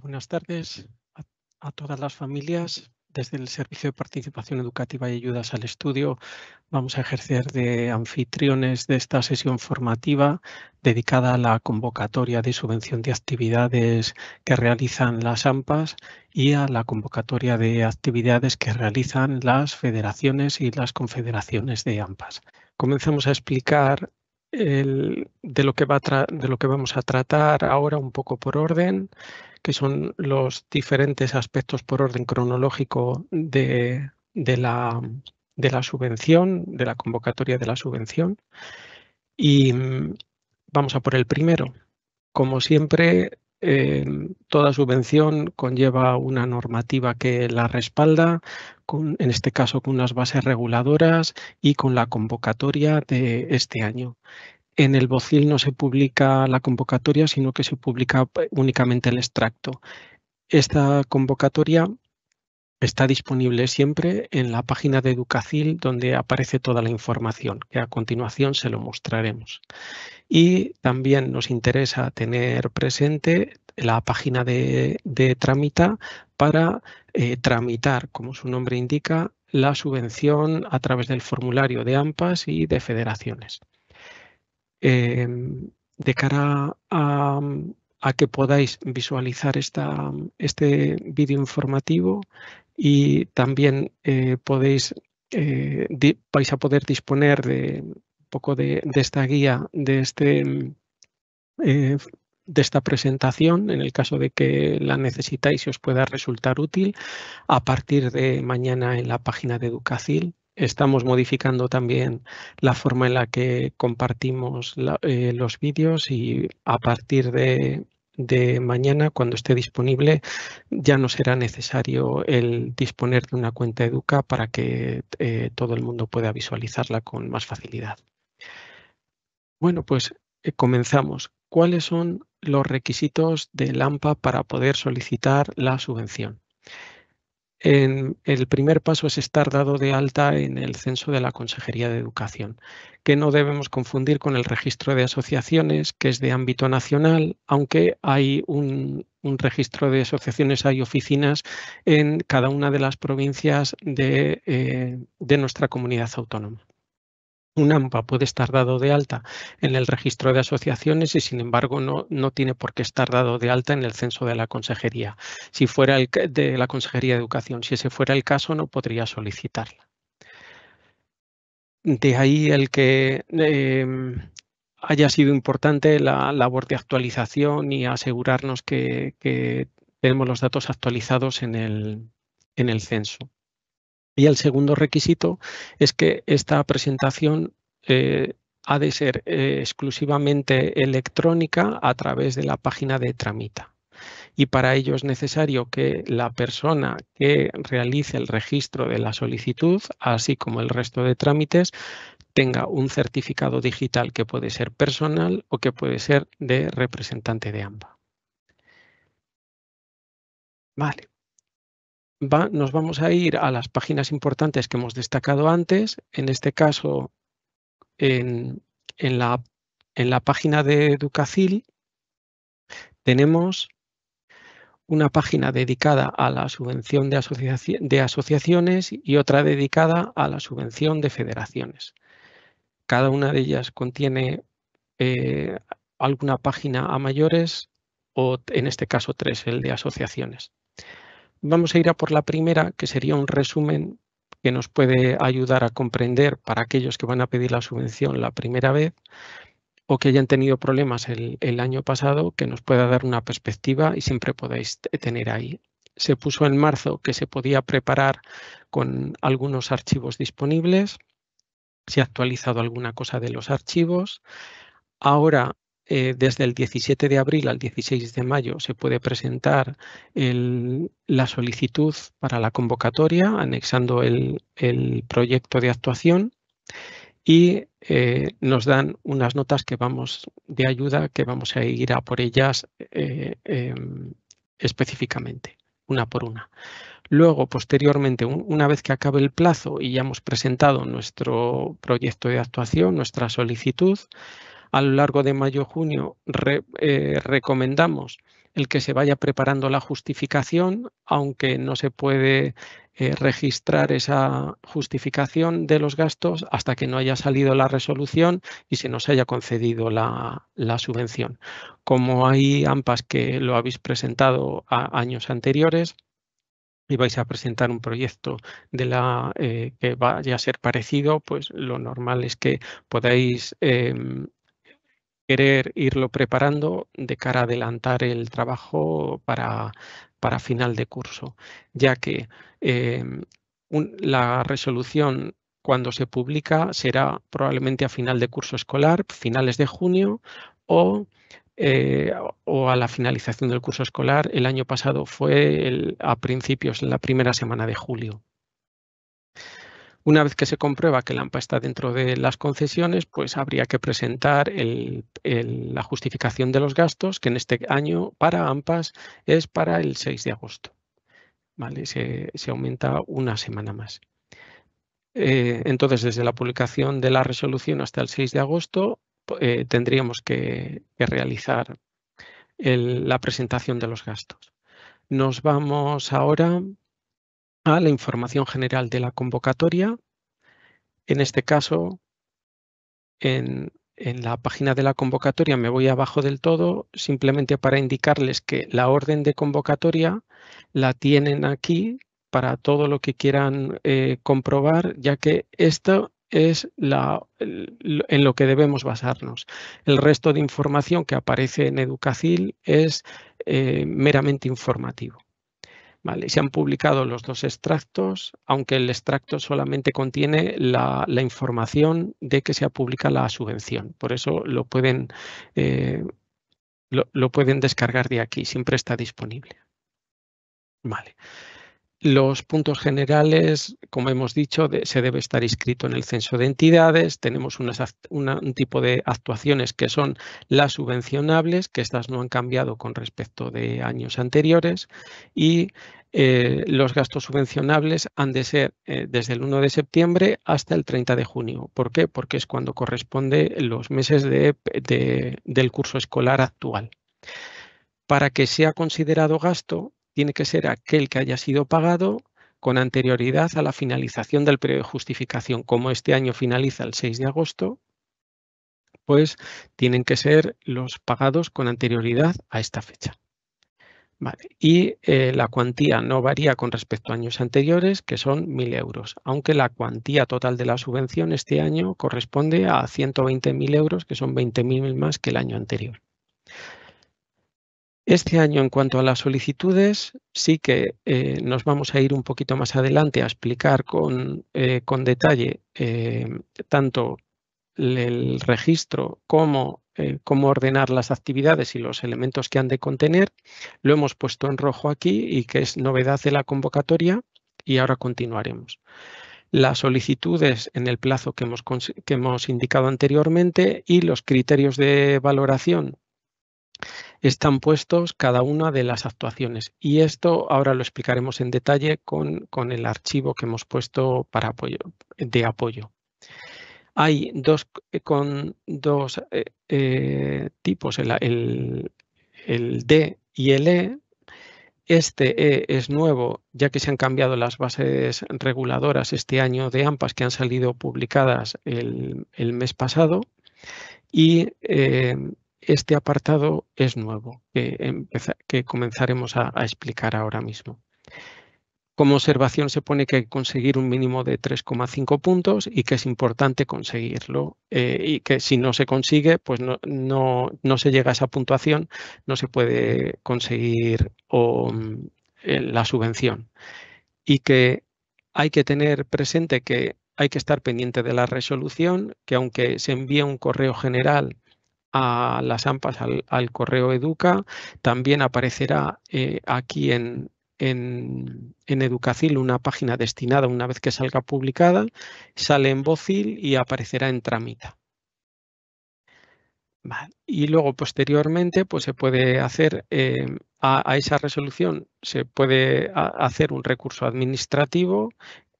buenas tardes a, a, todas las familias. Desde el Servicio de Participación Educativa y Ayudas al Estudio vamos a ejercer de anfitriones de esta sesión formativa dedicada a la convocatoria de subvención de actividades que realizan las AMPAs y a la convocatoria de actividades que realizan las federaciones y las confederaciones de AMPAs. Comenzamos a explicar de, lo que va de lo que vamos a tratar ahora un poco por orden, que son los diferentes aspectos por orden cronológico de, de, la, de la subvención, de la convocatoria de la subvención. Y mm, vamos a por el primero. Como siempre, eh, toda subvención conlleva una normativa que la respalda, con, en este caso con unas bases reguladoras y con la convocatoria de este año. En el BOCIL no se publica la convocatoria, sino que se publica eh, únicamente el extracto. Esta convocatoria Está disponible siempre en la página de Educacil donde aparece toda la información, que a continuación se lo mostraremos. Y también nos interesa tener presente la página de, Tramita para eh, tramitar, como su nombre indica, la subvención a través del formulario de AMPAS y de federaciones. Em, de cara a, a que podáis visualizar esta, este vídeo informativo y también eh, podéis, eh, vais a poder disponer de un poco de, esta guía, de, este, eh, de esta presentación, en el caso de que la necesitáis y os pueda resultar útil, a partir de mañana en la página de Educacil, Estamos modificando también la forma en la que compartimos los vídeos y a partir de de mañana, cuando esté disponible, ya no será necesario el disponer de una cuenta Educa para que eh, todo el mundo pueda visualizarla con más facilidad. Bueno, pues eh, comenzamos. ¿Cuáles son los requisitos de Lampa para poder solicitar la subvención? el primer paso es estar dado de alta en el censo de la Consejería de Educación, que no debemos confundir con el registro de asociaciones, que es de ámbito nacional, aunque hay un, registro de asociaciones, hay oficinas en cada una de las provincias de eh, nuestra comunidad autónoma. Un AMPA puede estar dado de alta en el registro de asociaciones y, sin embargo, no, no, tiene por qué estar dado de alta en el censo de la consejería. Si fuera el, de la consejería de educación, si ese fuera el caso, no podría solicitarla. De ahí el que em, haya sido importante la labor de actualización y asegurarnos que, que tenemos los datos actualizados en el, en el censo. Y el segundo requisito es que esta presentación eh, ha de ser eh, exclusivamente electrónica a través de la página de Tramita. Y para ello es necesario que la persona que realice el registro de la solicitud, así como el resto de trámites, tenga un certificado digital que puede ser personal o que puede ser de representante de AMBA. Vale nos vamos a ir a las páginas importantes que hemos destacado antes. En este caso, en, la, página de Educacil tenemos una página dedicada a la subvención de, asociaciones y otra dedicada a la subvención de federaciones. Cada una de ellas contiene eh, alguna página a mayores o en este caso tres, el de asociaciones vamos a ir a por la primera, que sería un resumen que nos puede ayudar a comprender para aquellos que van a pedir la subvención la primera vez o que hayan tenido problemas el, año pasado, que nos pueda dar una perspectiva y siempre podéis tener ahí. Se puso en marzo que se podía preparar con algunos archivos disponibles. Se ha actualizado alguna cosa de los archivos. Ahora eh, desde el 17 de abril al 16 de mayo se puede presentar la solicitud para la convocatoria anexando el, proyecto de actuación y eh, nos dan unas notas que vamos de ayuda que vamos a ir a por ellas eh, em, específicamente, una por una. Luego, posteriormente, una vez que acabe el plazo y ya hemos presentado nuestro proyecto de actuación, nuestra solicitud, a lo largo de mayo-junio eh, recomendamos el que se vaya preparando la justificación, aunque no se puede eh, registrar esa justificación de los gastos hasta que no haya salido la resolución y se nos haya concedido la, subvención. Como hay AMPAs que lo habéis presentado a años anteriores, y vais a presentar un proyecto de la eh, que vaya a ser parecido, pues lo normal es que podáis em, querer irlo preparando de cara a adelantar el trabajo para, final de curso, ya que em, la resolución cuando se publica será probablemente a final de curso escolar, finales de junio o, eh, a la finalización del curso escolar. El año pasado fue a principios, en la primera semana de julio. Una vez que se comprueba que la AMPA está dentro de las concesiones, pues habría que presentar la justificación de los gastos, que en este año para AMPAs es para el 6 de agosto. Vale, se, aumenta una semana más. Eh, entonces, desde la publicación de la resolución hasta el 6 de agosto, eh, tendríamos que, realizar la presentación de los gastos. Nos vamos ahora a la información general de la convocatoria. En este caso, en, la página de la convocatoria me voy abajo del todo simplemente para indicarles que la orden de convocatoria la tienen aquí para todo lo que quieran eh, comprobar, ya que esto es la, en lo que debemos basarnos. El resto de información que aparece en Educacil es eh, meramente informativo se han publicado los dos extractos, aunque el extracto solamente contiene la, información de que se ha publicado la subvención. Por eso lo pueden, eh, lo pueden descargar de aquí, siempre está disponible. Vale. Los puntos generales, como hemos dicho, se debe estar inscrito en el censo de entidades. Tenemos un tipo de actuaciones que son las subvencionables, que estas no han cambiado con respecto de años anteriores. Y eh, los gastos subvencionables han de ser eh, desde el 1 de septiembre hasta el 30 de junio. ¿Por qué? Porque es cuando corresponde los meses del curso escolar actual. Para que sea considerado gasto, tiene que ser aquel que haya sido pagado con anterioridad a la finalización del periodo de justificación. Como este año finaliza el 6 de agosto, pues tienen que ser los pagados con anterioridad a esta fecha. Y eh, la cuantía no varía con respecto a años anteriores, que son 1.000 euros, aunque la cuantía total de la subvención este año corresponde a 120.000 euros, que son 20.000 más que el año anterior. Este año, en cuanto a las solicitudes, sí que eh, nos vamos a ir un poquito más adelante a explicar con, eh, detalle eh, tanto el registro como cómo ordenar las actividades y los elementos que han de contener. Lo hemos puesto en rojo aquí y que es novedad de la convocatoria y ahora continuaremos. Las solicitudes en el plazo que hemos, que hemos indicado anteriormente y los criterios de valoración están puestos cada una de las actuaciones. Y esto ahora lo explicaremos en detalle con, el archivo que hemos puesto para apoyo, de apoyo. Hay dos, eh, con dos eh, eh, tipos, el, el, D y el E, este E es nuevo, ya que se han cambiado las bases reguladoras este año de AMPAS que han salido publicadas el, mes pasado. Y este apartado es nuevo, que, comenzaremos a, explicar ahora mismo. Como observación se pone que hay que conseguir un mínimo de 3,5 puntos y que es importante conseguirlo eh, y que si no se consigue, pues no, se llega a esa puntuación, no se puede conseguir mm, eh, la subvención. Y que hay que tener presente que hay que estar pendiente de la resolución, que aunque se envíe un correo general a las AMPAs al, correo Educa. También aparecerá eh, aquí en, en, Educacil una página destinada una vez que salga publicada, sale en Vocil y aparecerá en Tramita. Y luego posteriormente pues se puede hacer eh, a, esa resolución, se puede hacer un recurso administrativo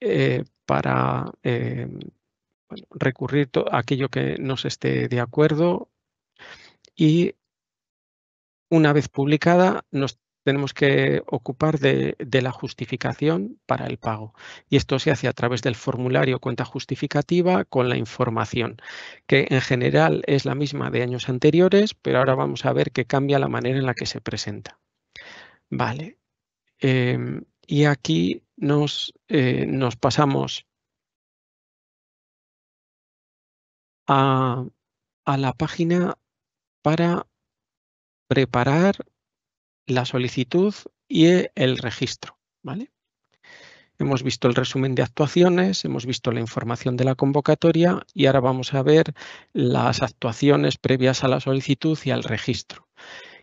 eh, para recurrir aquello que no se esté de acuerdo y una vez publicada nos tenemos que ocupar de, la justificación para el pago. Y esto se hace a través del formulario cuenta justificativa con la información, que en general es la misma de años anteriores, pero ahora vamos a ver que cambia la manera en la que se presenta. Vale. Em, y aquí nos, eh, nos pasamos a, a la página para preparar la solicitud y el registro. ¿vale? Hemos visto el resumen de actuaciones, hemos visto la información de la convocatoria y ahora vamos a ver las actuaciones previas a la solicitud y al registro.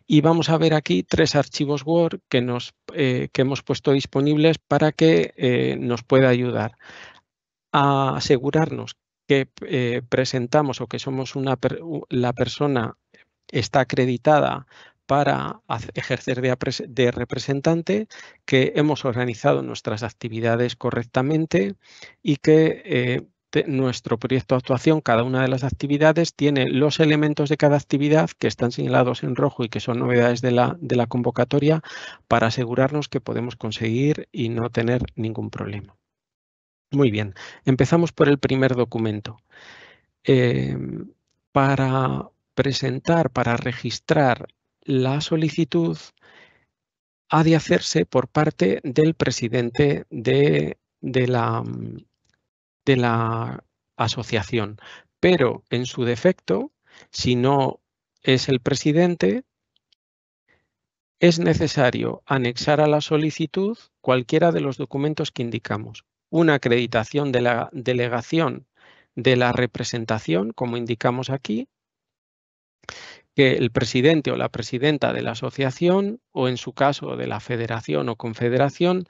Y vamos a ver aquí tres archivos Word que, nos, eh, hemos puesto disponibles para que eh, nos pueda ayudar a asegurarnos que eh, presentamos o que somos una, la persona está acreditada para ejercer de, representante, que hemos organizado nuestras actividades correctamente y que eh, nuestro proyecto de actuación, cada una de las actividades, tiene los elementos de cada actividad que están señalados en rojo y que son novedades de la, de la convocatoria para asegurarnos que podemos conseguir y no tener ningún problema. Muy bien, empezamos por el primer documento. Em, para presentar para registrar la solicitud ha de hacerse por parte del presidente de, la, de la asociación. Pero en su defecto, si no es el presidente, es necesario anexar a la solicitud cualquiera de los documentos que indicamos. Una acreditación de la delegación de la representación, como indicamos aquí, que el presidente o la presidenta de la asociación o en su caso de la federación o confederación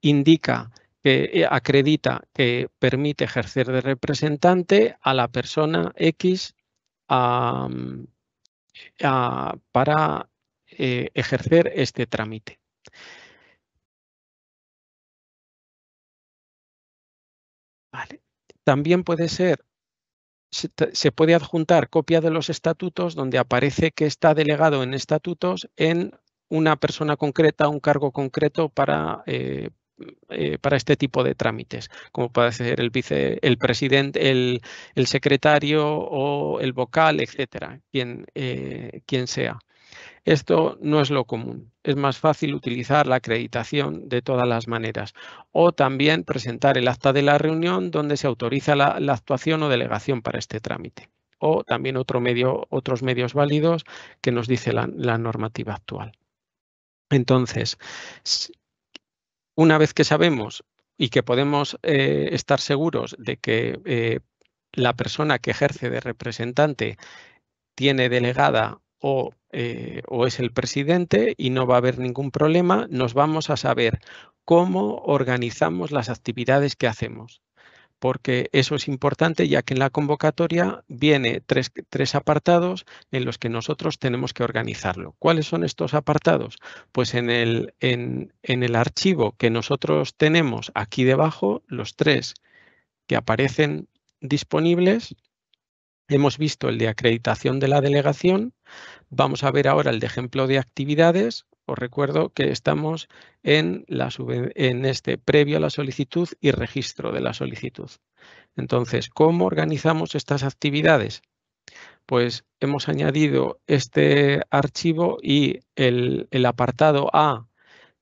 indica que eh, acredita que permite ejercer de representante a la persona X para eh, ejercer este trámite. También puede ser se, puede adjuntar copia de los estatutos donde aparece que está delegado en estatutos en una persona concreta, un cargo concreto para, eh, eh, para este tipo de trámites, como puede ser el vice, el presidente, el, el secretario o el vocal, etcétera, quien, eh, quien sea. Esto no es lo común. Es más fácil utilizar la acreditación de todas las maneras o también presentar el acta de la reunión donde se autoriza la, actuación o delegación para este trámite o también otro medio, otros medios válidos que nos dice la, normativa actual. Entonces, una vez que sabemos y que podemos eh, estar seguros de que eh, la persona que ejerce de representante tiene delegada eh, o, es el presidente y no va a haber ningún problema, nos vamos a saber cómo organizamos las actividades que hacemos porque eso es importante ya que en la convocatoria viene tres, apartados en los que nosotros tenemos que organizarlo. ¿Cuáles son estos apartados? Pues en el, en, en el archivo que nosotros tenemos aquí debajo, los tres que aparecen disponibles, Hemos visto el de acreditación de la delegación, vamos a ver ahora el de ejemplo de actividades. Os recuerdo que estamos en, este previo a la solicitud y registro de la solicitud. Entonces, ¿cómo organizamos estas actividades? Pues hemos añadido este archivo y el, el apartado A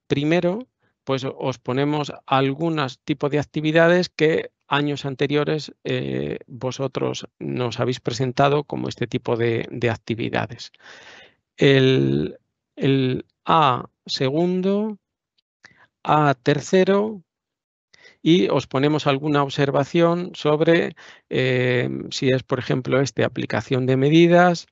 primero, pues os ponemos algunos tipos de actividades que años anteriores eh, vosotros nos habéis presentado como este tipo de, actividades. El, A segundo, A tercero y os ponemos alguna observación sobre eh, si es, por ejemplo, este aplicación de medidas.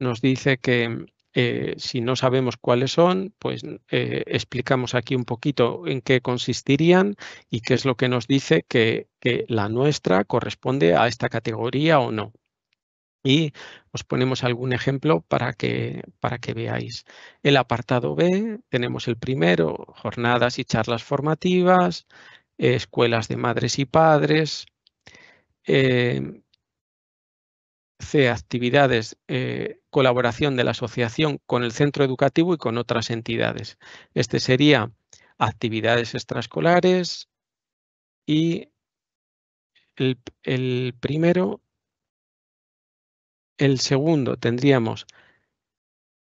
Nos dice que eh, si no sabemos cuáles son, pues eh, explicamos aquí un poquito en qué consistirían y qué es lo que nos dice que, la nuestra corresponde a esta categoría o no. Y os ponemos algún ejemplo para que, veáis. El apartado B, tenemos el primero, jornadas y charlas formativas, escuelas de madres y padres, eh, C. Actividades, eh, colaboración de la asociación con el centro educativo y con otras entidades. Este sería actividades extraescolares y el primero, el segundo tendríamos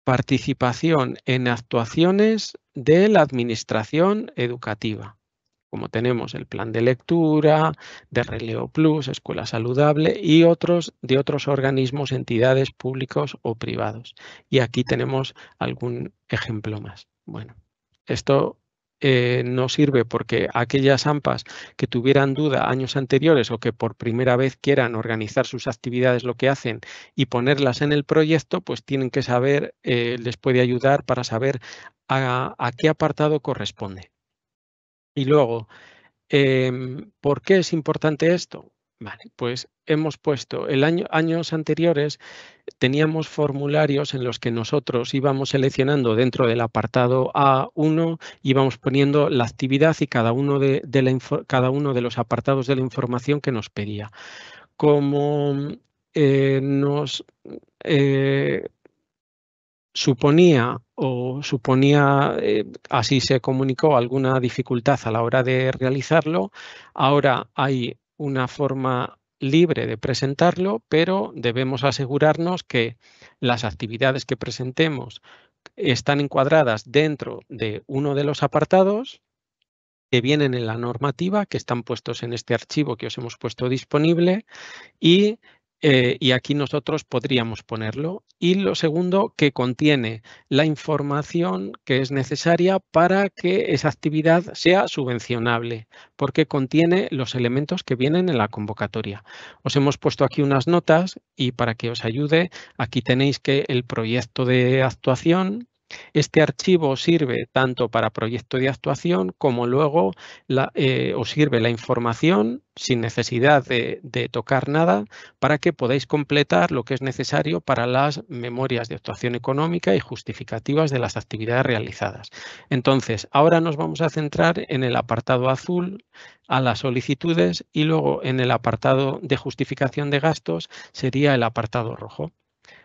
participación en actuaciones de la administración educativa como tenemos el plan de lectura, de Releo Plus, Escuela Saludable y otros de otros organismos, entidades públicos o privados. Y aquí tenemos algún ejemplo más. Bueno, esto eh, no sirve porque aquellas AMPAs que tuvieran duda años anteriores o que por primera vez quieran organizar sus actividades, lo que hacen y ponerlas en el proyecto, pues tienen que saber, eh, les puede ayudar para saber a qué apartado corresponde. Y luego, em, ¿por qué es importante esto? Vale, pues hemos puesto, el año, años anteriores teníamos formularios en los que nosotros íbamos seleccionando dentro del apartado A1, íbamos poniendo la actividad y cada uno de, cada uno de los apartados de la información que nos pedía. Como eh, nos... Eh, suponía o suponía, eh, así se comunicó, alguna dificultad a la hora de realizarlo. Ahora hay una forma libre de presentarlo, pero debemos asegurarnos que las actividades que presentemos están encuadradas dentro de uno de los apartados que vienen en la normativa, que están puestos en este archivo que os hemos puesto disponible y eh, y aquí nosotros podríamos ponerlo. Y lo segundo, que contiene la información que es necesaria para que esa actividad sea subvencionable, porque contiene los elementos que vienen en la convocatoria. Os hemos puesto aquí unas notas y para que os ayude, aquí tenéis que el proyecto de actuación, este archivo sirve tanto para proyecto de actuación como luego eh, os sirve la información sin necesidad de, tocar nada para que podáis completar lo que es necesario para las memorias de actuación económica y justificativas de las actividades realizadas. Entonces, ahora nos vamos a centrar en el apartado azul a las solicitudes y luego en el apartado de justificación de gastos sería el apartado rojo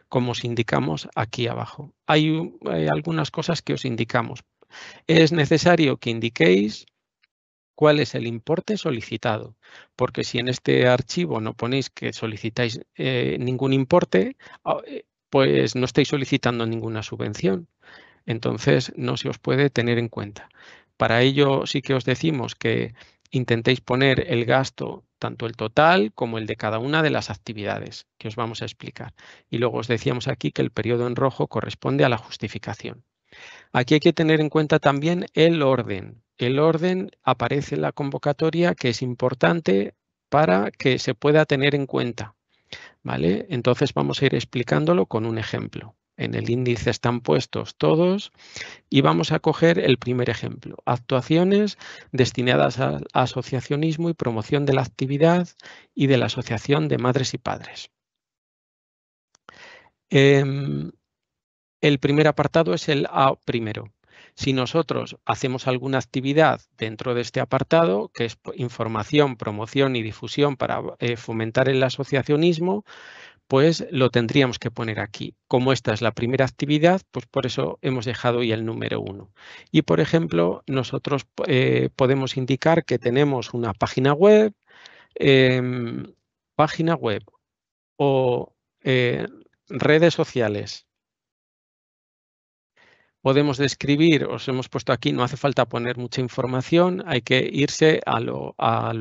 como os indicamos aquí abajo. Hay eh, algunas cosas que os indicamos. Es necesario que indiquéis cuál es el importe solicitado, porque si en este archivo no ponéis que solicitáis eh, ningún importe, ah, eh, pues no estáis solicitando ninguna subvención. Entonces no se os puede tener en cuenta. Para ello sí que os decimos que intentéis poner el gasto tanto el total como el de cada una de las actividades que os vamos a explicar. Y luego os decíamos aquí que el periodo en rojo corresponde a la justificación. Aquí hay que tener en cuenta también el orden. El orden aparece en la convocatoria que es importante para que se pueda tener en cuenta. ¿vale? Entonces vamos a ir explicándolo con un ejemplo. En el índice están puestos todos y vamos a coger el primer ejemplo. Actuaciones destinadas al asociacionismo y promoción de la actividad y de la Asociación de Madres y Padres. Em, el primer apartado es el A primero. Si nosotros hacemos alguna actividad dentro de este apartado, que es información, promoción y difusión para eh, fomentar el asociacionismo, pues lo tendríamos que poner aquí. Como esta es la primera actividad, pues por eso hemos dejado ya el número uno. Y por ejemplo, nosotros eh, podemos indicar que tenemos una página web, em, página web o eh, redes sociales podemos describir, os hemos puesto aquí, no hace falta poner mucha información, hay que irse a lo,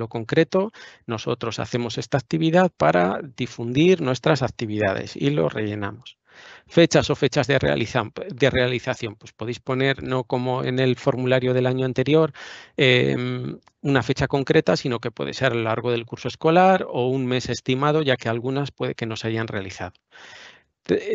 concreto. Nosotros hacemos esta actividad para difundir nuestras actividades y lo rellenamos. Fechas o fechas de, realización, pues podéis poner no como en el formulario del año anterior em, una fecha concreta, sino que puede ser a lo largo del curso escolar o un mes estimado, ya que algunas puede que no se hayan realizado.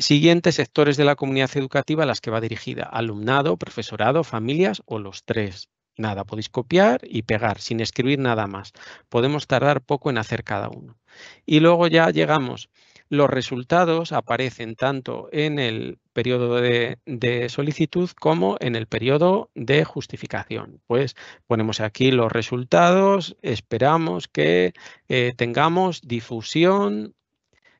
Siguientes sectores de la comunidad educativa a las que va dirigida, alumnado, profesorado, familias o los tres. Nada, podéis copiar y pegar sin escribir nada más. Podemos tardar poco en hacer cada uno. Y luego ya llegamos. Los resultados aparecen tanto en el periodo de, solicitud como en el periodo de justificación. Pues ponemos aquí los resultados, esperamos que eh, tengamos difusión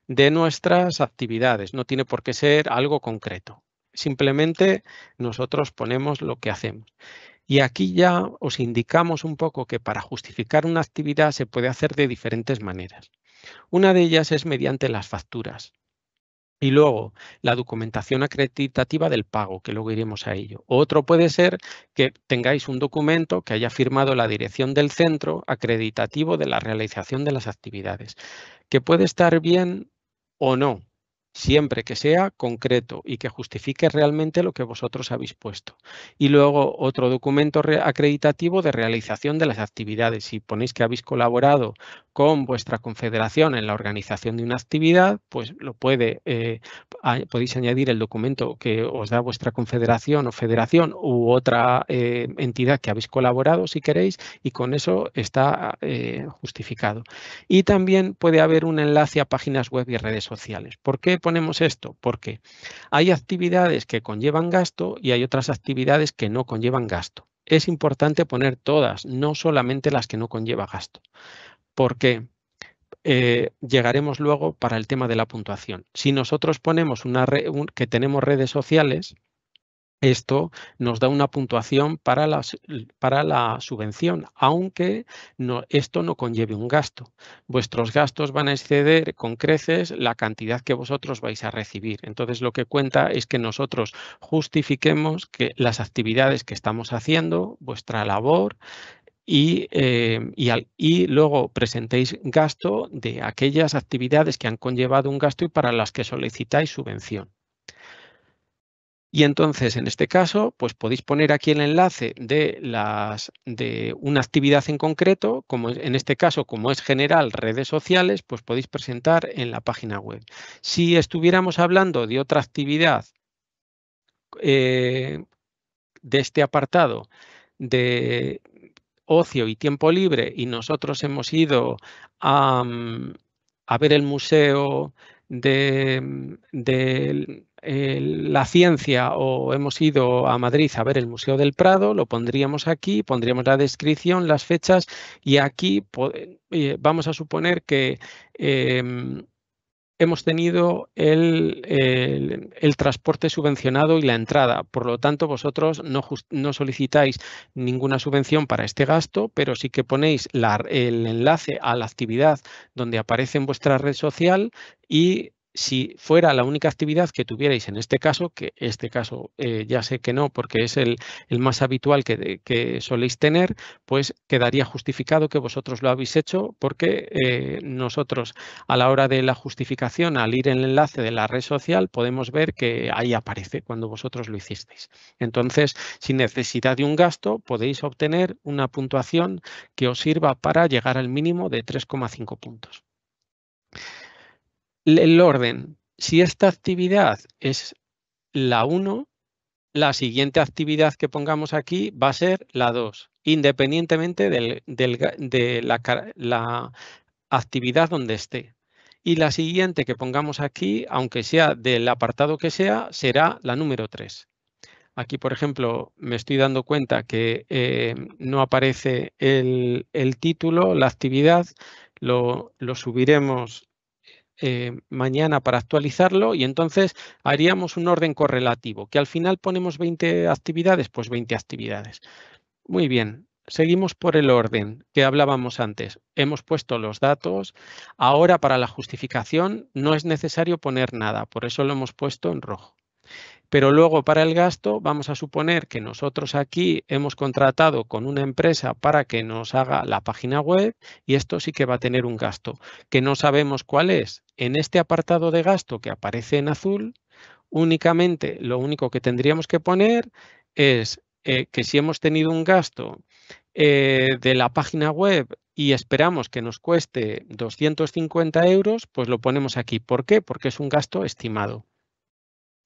de nuestras actividades. No tiene por qué ser algo concreto. Simplemente nosotros ponemos lo que hacemos. Y aquí ya os indicamos un poco que para justificar una actividad se puede hacer de diferentes maneras. Una de ellas es mediante las facturas. Y luego la documentación acreditativa del pago, que luego iremos a ello. Otro puede ser que tengáis un documento que haya firmado la dirección del centro acreditativo de la realización de las actividades, que puede estar bien o no, siempre que sea concreto y que justifique realmente lo que vosotros habéis puesto. Y luego otro documento acreditativo de realización de las actividades. Si ponéis que habéis colaborado con vuestra confederación en la organización de una actividad, pues lo puede, eh, podéis añadir el documento que os da vuestra confederación o federación u otra eh, entidad que habéis colaborado si queréis y con eso está eh, justificado. Y también puede haber un enlace a páginas web y redes sociales. ¿Por qué ponemos esto? Porque hay actividades que conllevan gasto y hay otras actividades que no conllevan gasto es importante poner todas, no solamente las que no conlleva gasto porque eh, llegaremos luego para el tema de la puntuación. Si nosotros ponemos una que tenemos redes sociales, esto nos da una puntuación para la, subvención, aunque esto no conlleve un gasto. Vuestros gastos van a exceder con creces la cantidad que vosotros vais a recibir. Entonces, lo que cuenta es que nosotros justifiquemos que las actividades que estamos haciendo, vuestra labor, eh, y, luego presentéis gasto de aquellas actividades que han conllevado un gasto y para las que solicitáis subvención. Y entonces, en este caso, pues podéis poner aquí el enlace de, las, de una actividad en concreto, como en este caso, como es general, redes sociales, pues podéis presentar en la página web. Si estuviéramos hablando de otra actividad eh, de este apartado, de, ocio y tiempo libre y nosotros hemos ido a, mm, ver el museo de, mm, la ciencia o hemos ido a Madrid a ver el Museo del Prado, lo pondríamos aquí, pondríamos la descripción, las fechas y aquí eh, vamos a suponer que em, hemos tenido el, transporte subvencionado y la entrada. Por lo tanto, vosotros no, no solicitáis ninguna subvención para este gasto, pero sí que ponéis el enlace a la actividad donde aparece en vuestra red social y si fuera la única actividad que tuvierais en este caso, que este caso eh, ya sé que no porque es el, más habitual que, soléis tener, pues quedaría justificado que vosotros lo habéis hecho porque eh, nosotros a la hora de la justificación, al ir en el enlace de la red social, podemos ver que ahí aparece cuando vosotros lo hicisteis. Entonces, sin necesidad de un gasto, podéis obtener una puntuación que os sirva para llegar al mínimo de 3,5 puntos el orden. Si esta actividad es la 1, la siguiente actividad que pongamos aquí va a ser la 2, independientemente de la, actividad donde esté. Y la siguiente que pongamos aquí, aunque sea del apartado que sea, será la número 3. Aquí, por ejemplo, me estoy dando cuenta que eh, no aparece el, el, título, la actividad. Lo, lo subiremos eh, mañana para actualizarlo y entonces haríamos un orden correlativo, que al final ponemos 20 actividades, pues 20 actividades. Muy bien, seguimos por el orden que hablábamos antes. Hemos puesto los datos. Ahora para la justificación no es necesario poner nada, por eso lo hemos puesto en rojo. Pero luego para el gasto vamos a suponer que nosotros aquí hemos contratado con una empresa para que nos haga la página web y esto sí que va a tener un gasto que no sabemos cuál es. En este apartado de gasto que aparece en azul, únicamente lo único que tendríamos que poner es eh, que si hemos tenido un gasto eh, de la página web y esperamos que nos cueste 250 euros, pues lo ponemos aquí. ¿Por qué? Porque es un gasto estimado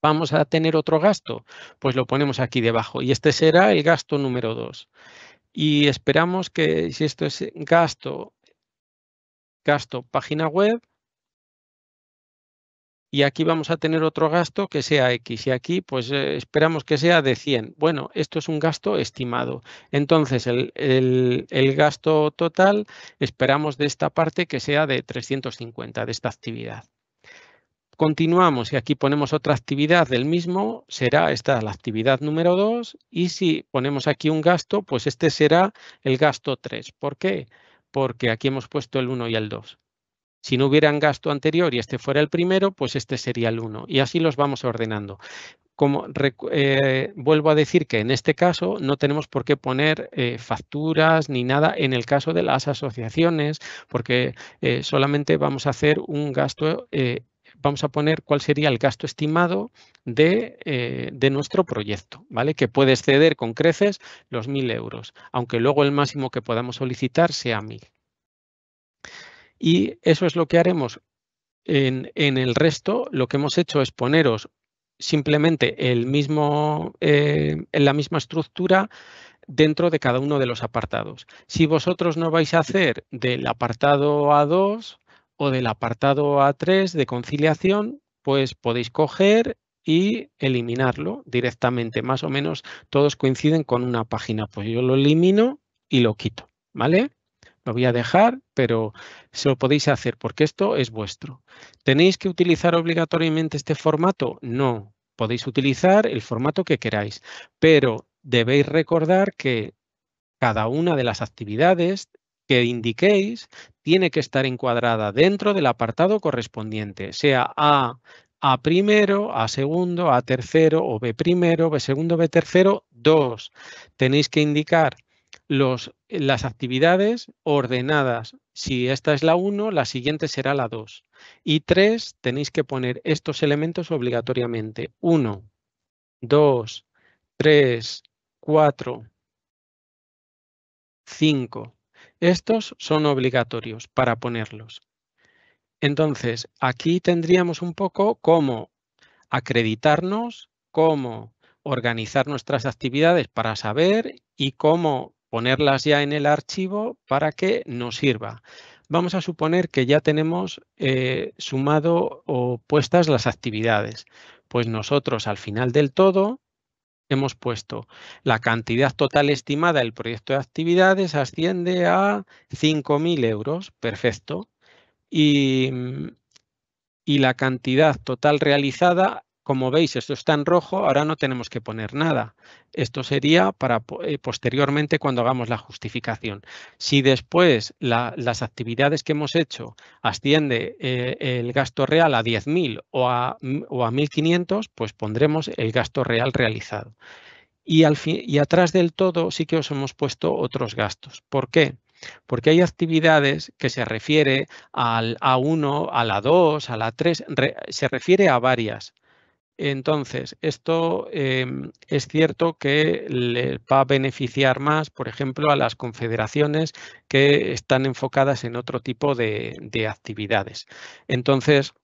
vamos a tener otro gasto, pues lo ponemos aquí debajo. Y este será el gasto número 2. Y esperamos que si esto es gasto, gasto página web, y aquí vamos a tener otro gasto que sea X y aquí pues eh, esperamos que sea de 100. Bueno, esto es un gasto estimado. Entonces el, el, gasto total esperamos de esta parte que sea de 350 de esta actividad continuamos y aquí ponemos otra actividad del mismo, será esta la actividad número 2 y si ponemos aquí un gasto, pues este será el gasto 3. ¿Por qué? Porque aquí hemos puesto el 1 y el 2. Si no hubieran gasto anterior y este fuera el primero, pues este sería el 1 y así los vamos ordenando. Como eh, vuelvo a decir que en este caso no tenemos por qué poner eh, facturas ni nada en el caso de las asociaciones, porque eh, solamente vamos a hacer un gasto vamos a poner cuál sería el gasto estimado eh, de, nuestro proyecto, ¿vale? Que puede exceder con creces los 1.000 euros, aunque luego el máximo que podamos solicitar sea 1.000. Y eso es lo que haremos. En, el resto, lo que hemos hecho es poneros simplemente el mismo, eh, en la misma estructura dentro de cada uno de los apartados. Si vosotros no vais a hacer del apartado A2 del apartado A3 de conciliación, pues podéis coger y eliminarlo directamente. Más o menos todos coinciden con una página. Pues yo lo elimino y lo quito, ¿vale? Lo voy a dejar, pero se lo podéis hacer porque esto es vuestro. ¿Tenéis que utilizar obligatoriamente este formato? No, podéis utilizar el formato que queráis, pero debéis recordar que cada una de las actividades que indiquéis tiene que estar encuadrada dentro del apartado correspondiente, sea A, A primero, A segundo, A tercero o B primero, B segundo, B tercero, dos. Tenéis que indicar los, las actividades ordenadas. Si esta es la 1, la siguiente será la 2. Y tres, tenéis que poner estos elementos obligatoriamente. 1, 2, 3, 4, 5, estos son obligatorios para ponerlos. Entonces, aquí tendríamos un poco cómo acreditarnos, cómo organizar nuestras actividades para saber y cómo ponerlas ya en el archivo para que nos sirva. Vamos a suponer que ya tenemos eh, sumado o puestas las actividades. Pues nosotros al final del todo hemos puesto la cantidad total estimada del proyecto de actividades asciende a 5.000 euros, perfecto. Y, mm, y la cantidad total realizada como veis, esto está en rojo, ahora no tenemos que poner nada. Esto sería para eh, posteriormente cuando hagamos la justificación. Si después las actividades que hemos hecho asciende eh, el gasto real a 10.000 o a, 1.500, pues pondremos el gasto real realizado. Y, atrás del todo sí que os hemos puesto otros gastos. ¿Por qué? Porque hay actividades que se refiere al A1, a la 2, a la 3, se refiere a varias. Entonces, esto em, es cierto que le va a beneficiar más, por ejemplo, a las confederaciones que están enfocadas en otro tipo de, actividades. Entonces,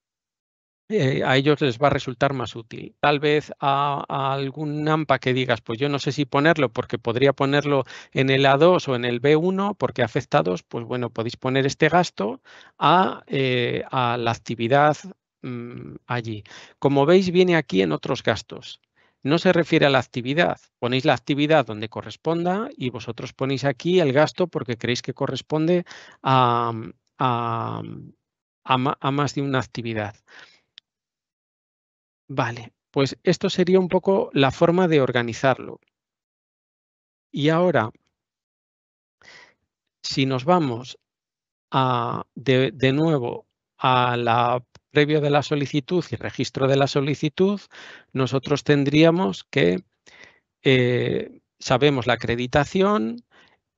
eh, a ellos les va a resultar más útil. Tal vez a, algún AMPA que digas, pues yo no sé si ponerlo porque podría ponerlo en el A2 o en el B1 porque afectados, pues bueno, podéis poner este gasto a, eh, a la actividad Mm, allí. Como veis, viene aquí en otros gastos. No se refiere a la actividad. Ponéis la actividad donde corresponda y vosotros ponéis aquí el gasto porque creéis que corresponde a, mm, mm, más de una actividad. Vale, pues esto sería un poco la forma de organizarlo. Y ahora, si nos vamos de, nuevo a la previo de la solicitud y registro de la solicitud, nosotros tendríamos que eh, sabemos la acreditación,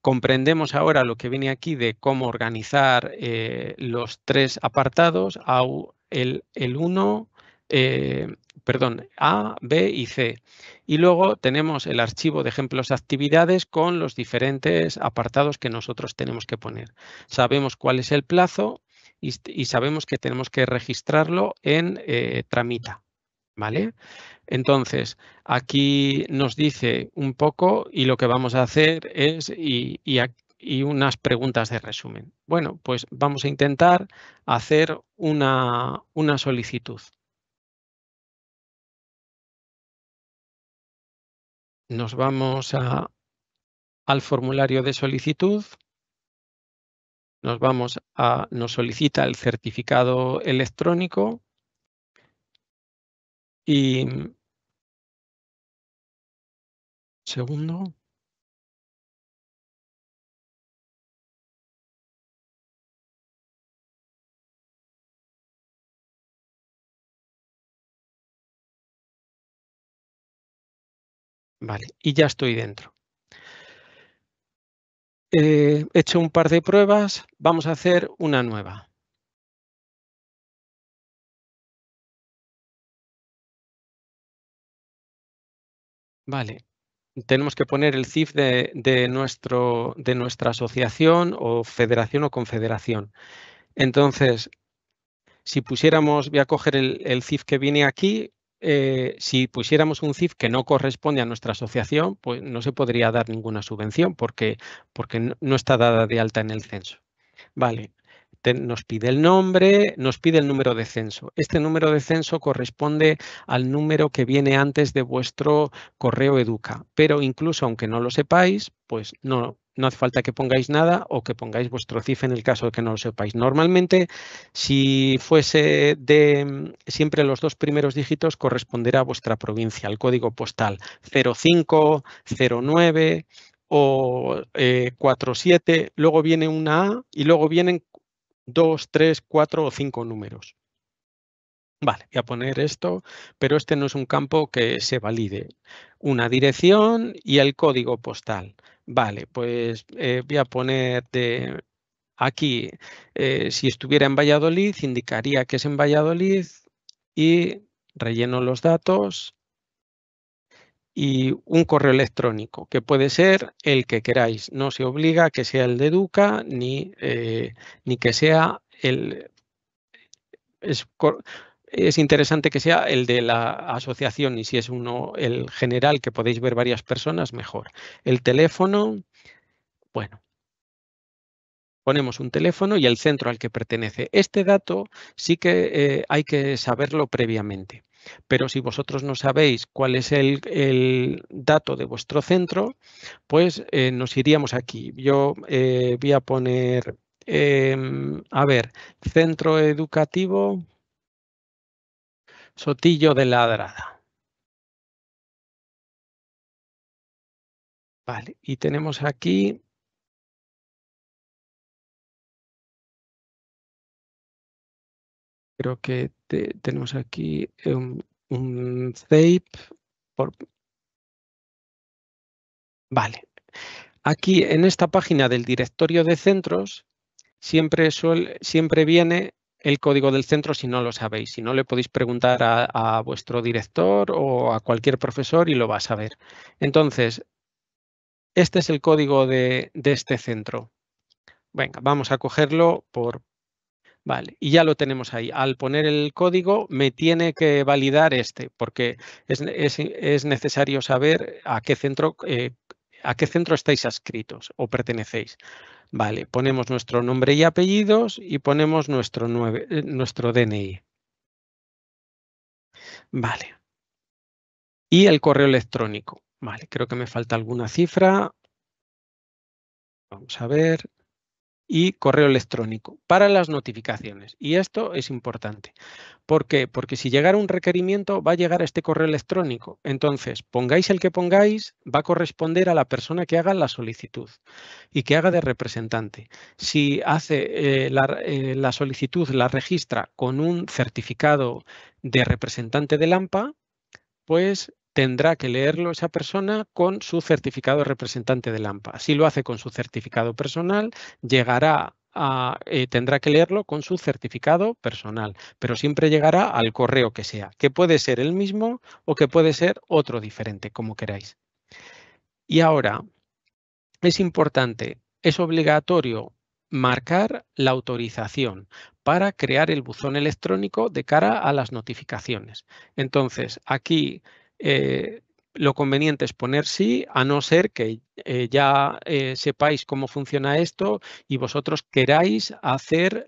comprendemos ahora lo que viene aquí de cómo organizar eh, los tres apartados, A, el, 1, eh, perdón, A, B y C. Y luego tenemos el archivo de ejemplos de actividades con los diferentes apartados que nosotros tenemos que poner. Sabemos cuál es el plazo, y, sabemos que tenemos que registrarlo en eh, Tramita. ¿Vale? Entonces, aquí nos dice un poco y lo que vamos a hacer es y, y, y unas preguntas de resumen. Bueno, pues vamos a intentar hacer una, una solicitud. Nos vamos a, al formulario de solicitud nos vamos a, nos solicita el certificado electrónico y segundo. Vale, y ya estoy dentro. Eh, he hecho un par de pruebas, vamos a hacer una nueva. Vale, tenemos que poner el CIF de, nuestro, de nuestra asociación o federación o confederación. Entonces, si pusiéramos, voy a coger el, el CIF que viene aquí, eh, si pusiéramos un CIF que no corresponde a nuestra asociación, pues no se podría dar ninguna subvención porque, porque no está dada de alta en el censo. Vale, nos pide el nombre, nos pide el número de censo. Este número de censo corresponde al número que viene antes de vuestro correo educa, pero incluso aunque no lo sepáis, pues no, no hace falta que pongáis nada o que pongáis vuestro CIF en el caso de que no lo sepáis. Normalmente, si fuese de mm, siempre los dos primeros dígitos, corresponderá a vuestra provincia, al código postal 05, 09 o 47, eh, luego viene una A y luego vienen dos, tres, cuatro o cinco números. Vale, voy a poner esto, pero este no es un campo que se valide. Una dirección y el código postal. Vale, pues eh, voy a poner de aquí, eh, si estuviera en Valladolid, indicaría que es en Valladolid y relleno los datos y un correo electrónico, que puede ser el que queráis. No se obliga a que sea el de Duca ni, eh, que sea el es interesante que sea el de la asociación y si es uno el general que podéis ver varias personas, mejor. El teléfono, bueno, ponemos un teléfono y el centro al que pertenece. Este dato sí que eh, hay que saberlo previamente. Pero si vosotros no sabéis cuál es el, el dato de vuestro centro, pues eh, nos iríamos aquí. Yo eh, voy a poner, em, a ver, centro educativo, Sotillo de Ladrada. Vale, y tenemos aquí creo que tenemos aquí eh, un, un Por... Vale. Aquí en esta página del directorio de centros siempre, siempre viene el código del centro si no lo sabéis. Si no, le podéis preguntar a, vuestro director o a cualquier profesor y lo va a saber. Entonces, este es el código de, este centro. Venga, vamos a cogerlo por... Vale, y ya lo tenemos ahí. Al poner el código me tiene que validar este, porque es, necesario saber a qué centro... Eh, a qué centro estáis adscritos o pertenecéis. Vale, ponemos nuestro nombre y apellidos y ponemos nuestro, eh, nuestro DNI. Vale. Y el correo electrónico. Vale, creo que me falta alguna cifra. Vamos a ver y correo electrónico para las notificaciones. Y esto es importante. ¿Por qué? Porque si llegara un requerimiento va a llegar a este correo electrónico. Entonces, pongáis el que pongáis, va a corresponder a la persona que haga la solicitud y que haga de representante. Si hace eh, eh, la, solicitud, la registra con un certificado de representante de lampa pues tendrá que leerlo esa persona con su certificado representante de LAMPA. Si lo hace con su certificado personal, llegará a, eh, tendrá que leerlo con su certificado personal, pero siempre llegará al correo que sea, que puede ser el mismo o que puede ser otro diferente, como queráis. Y ahora, es importante, es obligatorio marcar la autorización para crear el buzón electrónico de cara a las notificaciones. Entonces, aquí eh, lo conveniente es poner sí, a no ser que eh, ya eh, sepáis cómo funciona esto y vosotros queráis hacer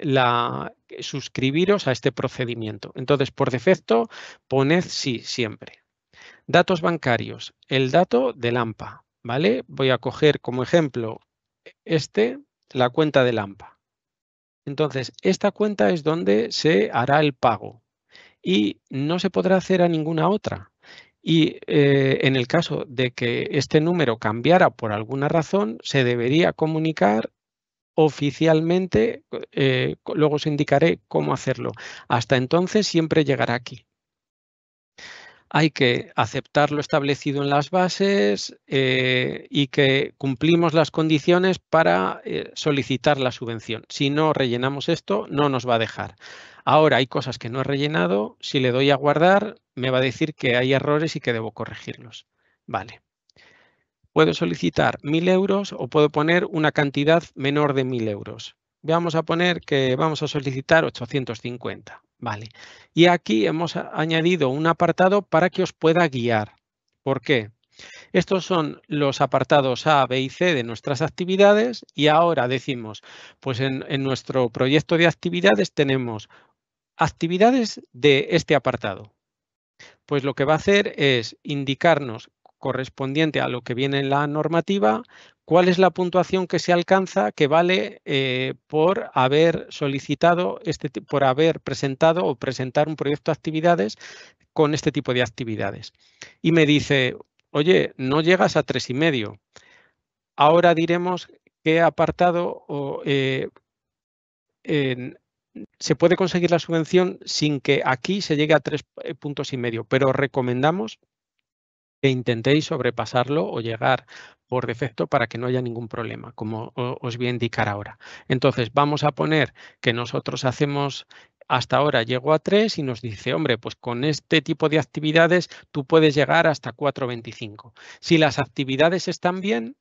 la suscribiros a este procedimiento. Entonces, por defecto, poned sí siempre. Datos bancarios, el dato de Lampa. ¿vale? Voy a coger como ejemplo este, la cuenta de Lampa. Entonces, esta cuenta es donde se hará el pago, y no se podrá hacer a ninguna otra. Y eh, en el caso de que este número cambiara por alguna razón, se debería comunicar oficialmente, eh, luego os indicaré cómo hacerlo. Hasta entonces siempre llegará aquí. Hay que aceptar lo establecido en las bases eh, y que cumplimos las condiciones para solicitar la subvención. Si no rellenamos esto, no nos va a dejar. Ahora hay cosas que no he rellenado. Si le doy a guardar, me va a decir que hay errores y que debo corregirlos. Vale. Puedo solicitar 1.000 euros o puedo poner una cantidad menor de 1.000 euros. Vamos a poner que vamos a solicitar 850. Vale. Y aquí hemos añadido un apartado para que os pueda guiar. ¿Por qué? Estos son los apartados A, B y C de nuestras actividades y ahora decimos, pues en, en, nuestro proyecto de actividades tenemos Actividades de este apartado. Pues lo que va a hacer es indicarnos correspondiente a lo que viene en la normativa, cuál es la puntuación que se alcanza que vale eh, por haber solicitado, este, por haber presentado o presentar un proyecto de actividades con este tipo de actividades. Y me dice, oye, no llegas a tres y medio. Ahora diremos qué apartado o, eh, en, se puede conseguir la subvención sin que aquí se llegue a tres eh, puntos y medio, pero recomendamos que intentéis sobrepasarlo o llegar por defecto para que no haya ningún problema, como os voy a indicar ahora. Entonces, vamos a poner que nosotros hacemos hasta ahora llego a tres y nos dice, hombre, pues con este tipo de actividades tú puedes llegar hasta 4.25. Si las actividades están bien,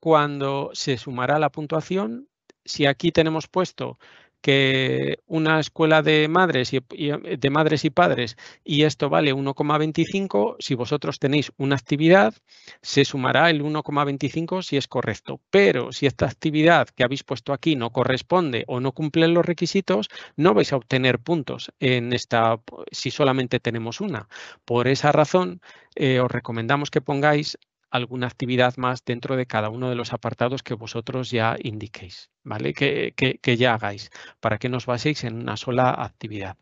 cuando se sumará la puntuación, si aquí tenemos puesto que una escuela de madres y, eh, de madres y padres y esto vale 1,25, si vosotros tenéis una actividad, se sumará el 1,25 si es correcto. Pero si esta actividad que habéis puesto aquí no corresponde o no cumple los requisitos, no vais a obtener puntos en esta si solamente tenemos una. Por esa razón, eh, os recomendamos que pongáis alguna actividad más dentro de cada uno de los apartados que vosotros ya indiquéis, ¿vale? Que, ya hagáis, para que nos baséis en una sola actividad.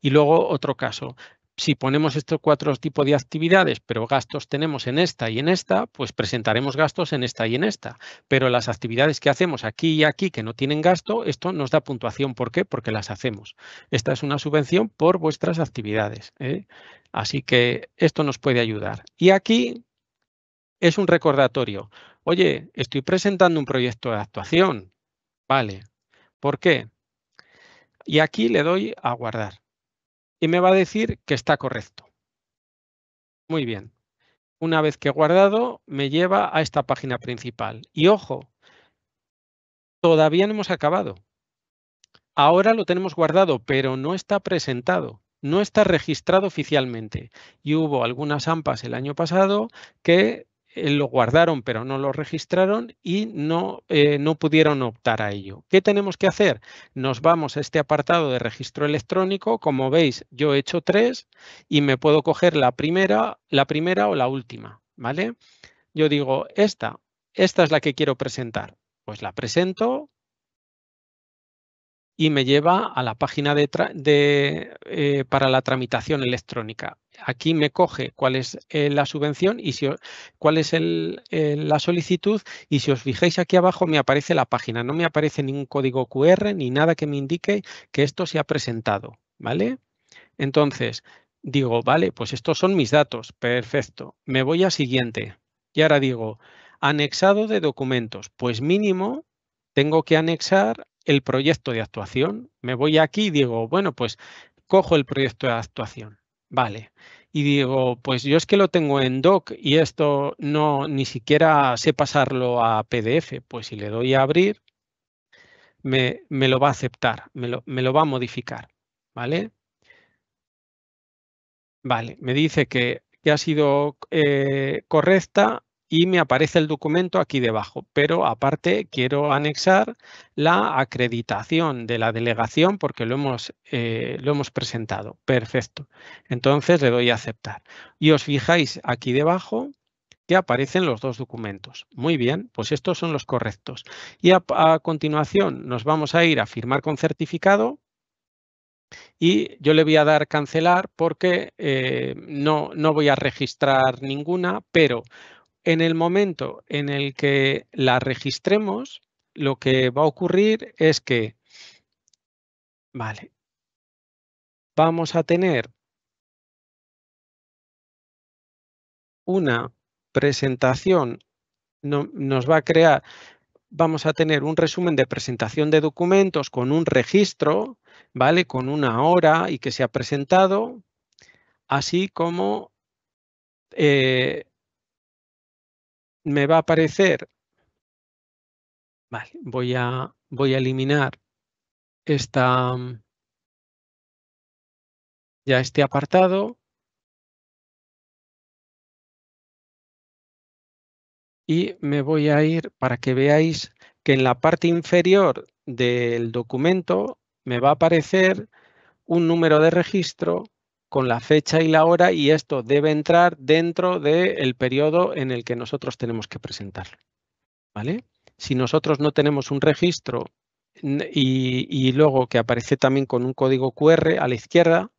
Y luego otro caso, si ponemos estos cuatro tipos de actividades, pero gastos tenemos en esta y en esta, pues presentaremos gastos en esta y en esta. Pero las actividades que hacemos aquí y aquí que no tienen gasto, esto nos da puntuación. ¿Por qué? Porque las hacemos. Esta es una subvención por vuestras actividades. ¿eh? Así que esto nos puede ayudar. Y aquí es un recordatorio. Oye, estoy presentando un proyecto de actuación. Vale, ¿por qué? Y aquí le doy a guardar. Y me va a decir que está correcto. Muy bien. Una vez que he guardado, me lleva a esta página principal. Y ojo, todavía no hemos acabado. Ahora lo tenemos guardado, pero no está presentado, no está registrado oficialmente. Y hubo algunas AMPAs el año pasado que eh, lo guardaron pero no lo registraron y no, eh, no pudieron optar a ello. ¿Qué tenemos que hacer? Nos vamos a este apartado de registro electrónico. Como veis, yo he hecho tres y me puedo coger la primera, la primera o la última. ¿vale? Yo digo, esta, esta es la que quiero presentar. Pues la presento, y me lleva a la página de, eh, para la tramitación electrónica. Aquí me coge cuál es eh, la subvención y si, cuál es eh, la solicitud y si os fijáis aquí abajo me aparece la página, no me aparece ningún código QR ni nada que me indique que esto se ha presentado, ¿vale? Entonces, digo, vale, pues estos son mis datos, perfecto. Me voy a siguiente y ahora digo, anexado de documentos, pues mínimo tengo que anexar el proyecto de actuación. Me voy aquí y digo, bueno, pues cojo el proyecto de actuación. Vale. Y digo, pues yo es que lo tengo en doc y esto no ni siquiera sé pasarlo a PDF. Pues si le doy a abrir, me, lo va a aceptar, me lo, me lo va a modificar. ¿Vale? Vale, me dice que, ha sido eh, correcta y me aparece el documento aquí debajo. Pero aparte quiero anexar la acreditación de la delegación porque lo hemos, eh, lo hemos presentado. Perfecto. Entonces le doy a aceptar. Y os fijáis aquí debajo que aparecen los dos documentos. Muy bien, pues estos son los correctos. Y a, continuación nos vamos a ir a firmar con certificado y yo le voy a dar cancelar porque eh, no, no voy a registrar ninguna, pero en el momento en el que la registremos, lo que va a ocurrir es que, vale, vamos a tener una presentación, no, nos va a crear, vamos a tener un resumen de presentación de documentos con un registro, ¿vale? Con una hora y que se ha presentado, así como eh, me va a aparecer, vale, voy a, voy a eliminar esta, ya este apartado. Y me voy a ir para que veáis que en la parte inferior del documento me va a aparecer un número de registro con la fecha y la hora y esto debe entrar dentro del periodo en el que nosotros tenemos que presentarlo. ¿Vale? Si nosotros no tenemos un registro y, luego que aparece también con un código QR a la izquierda,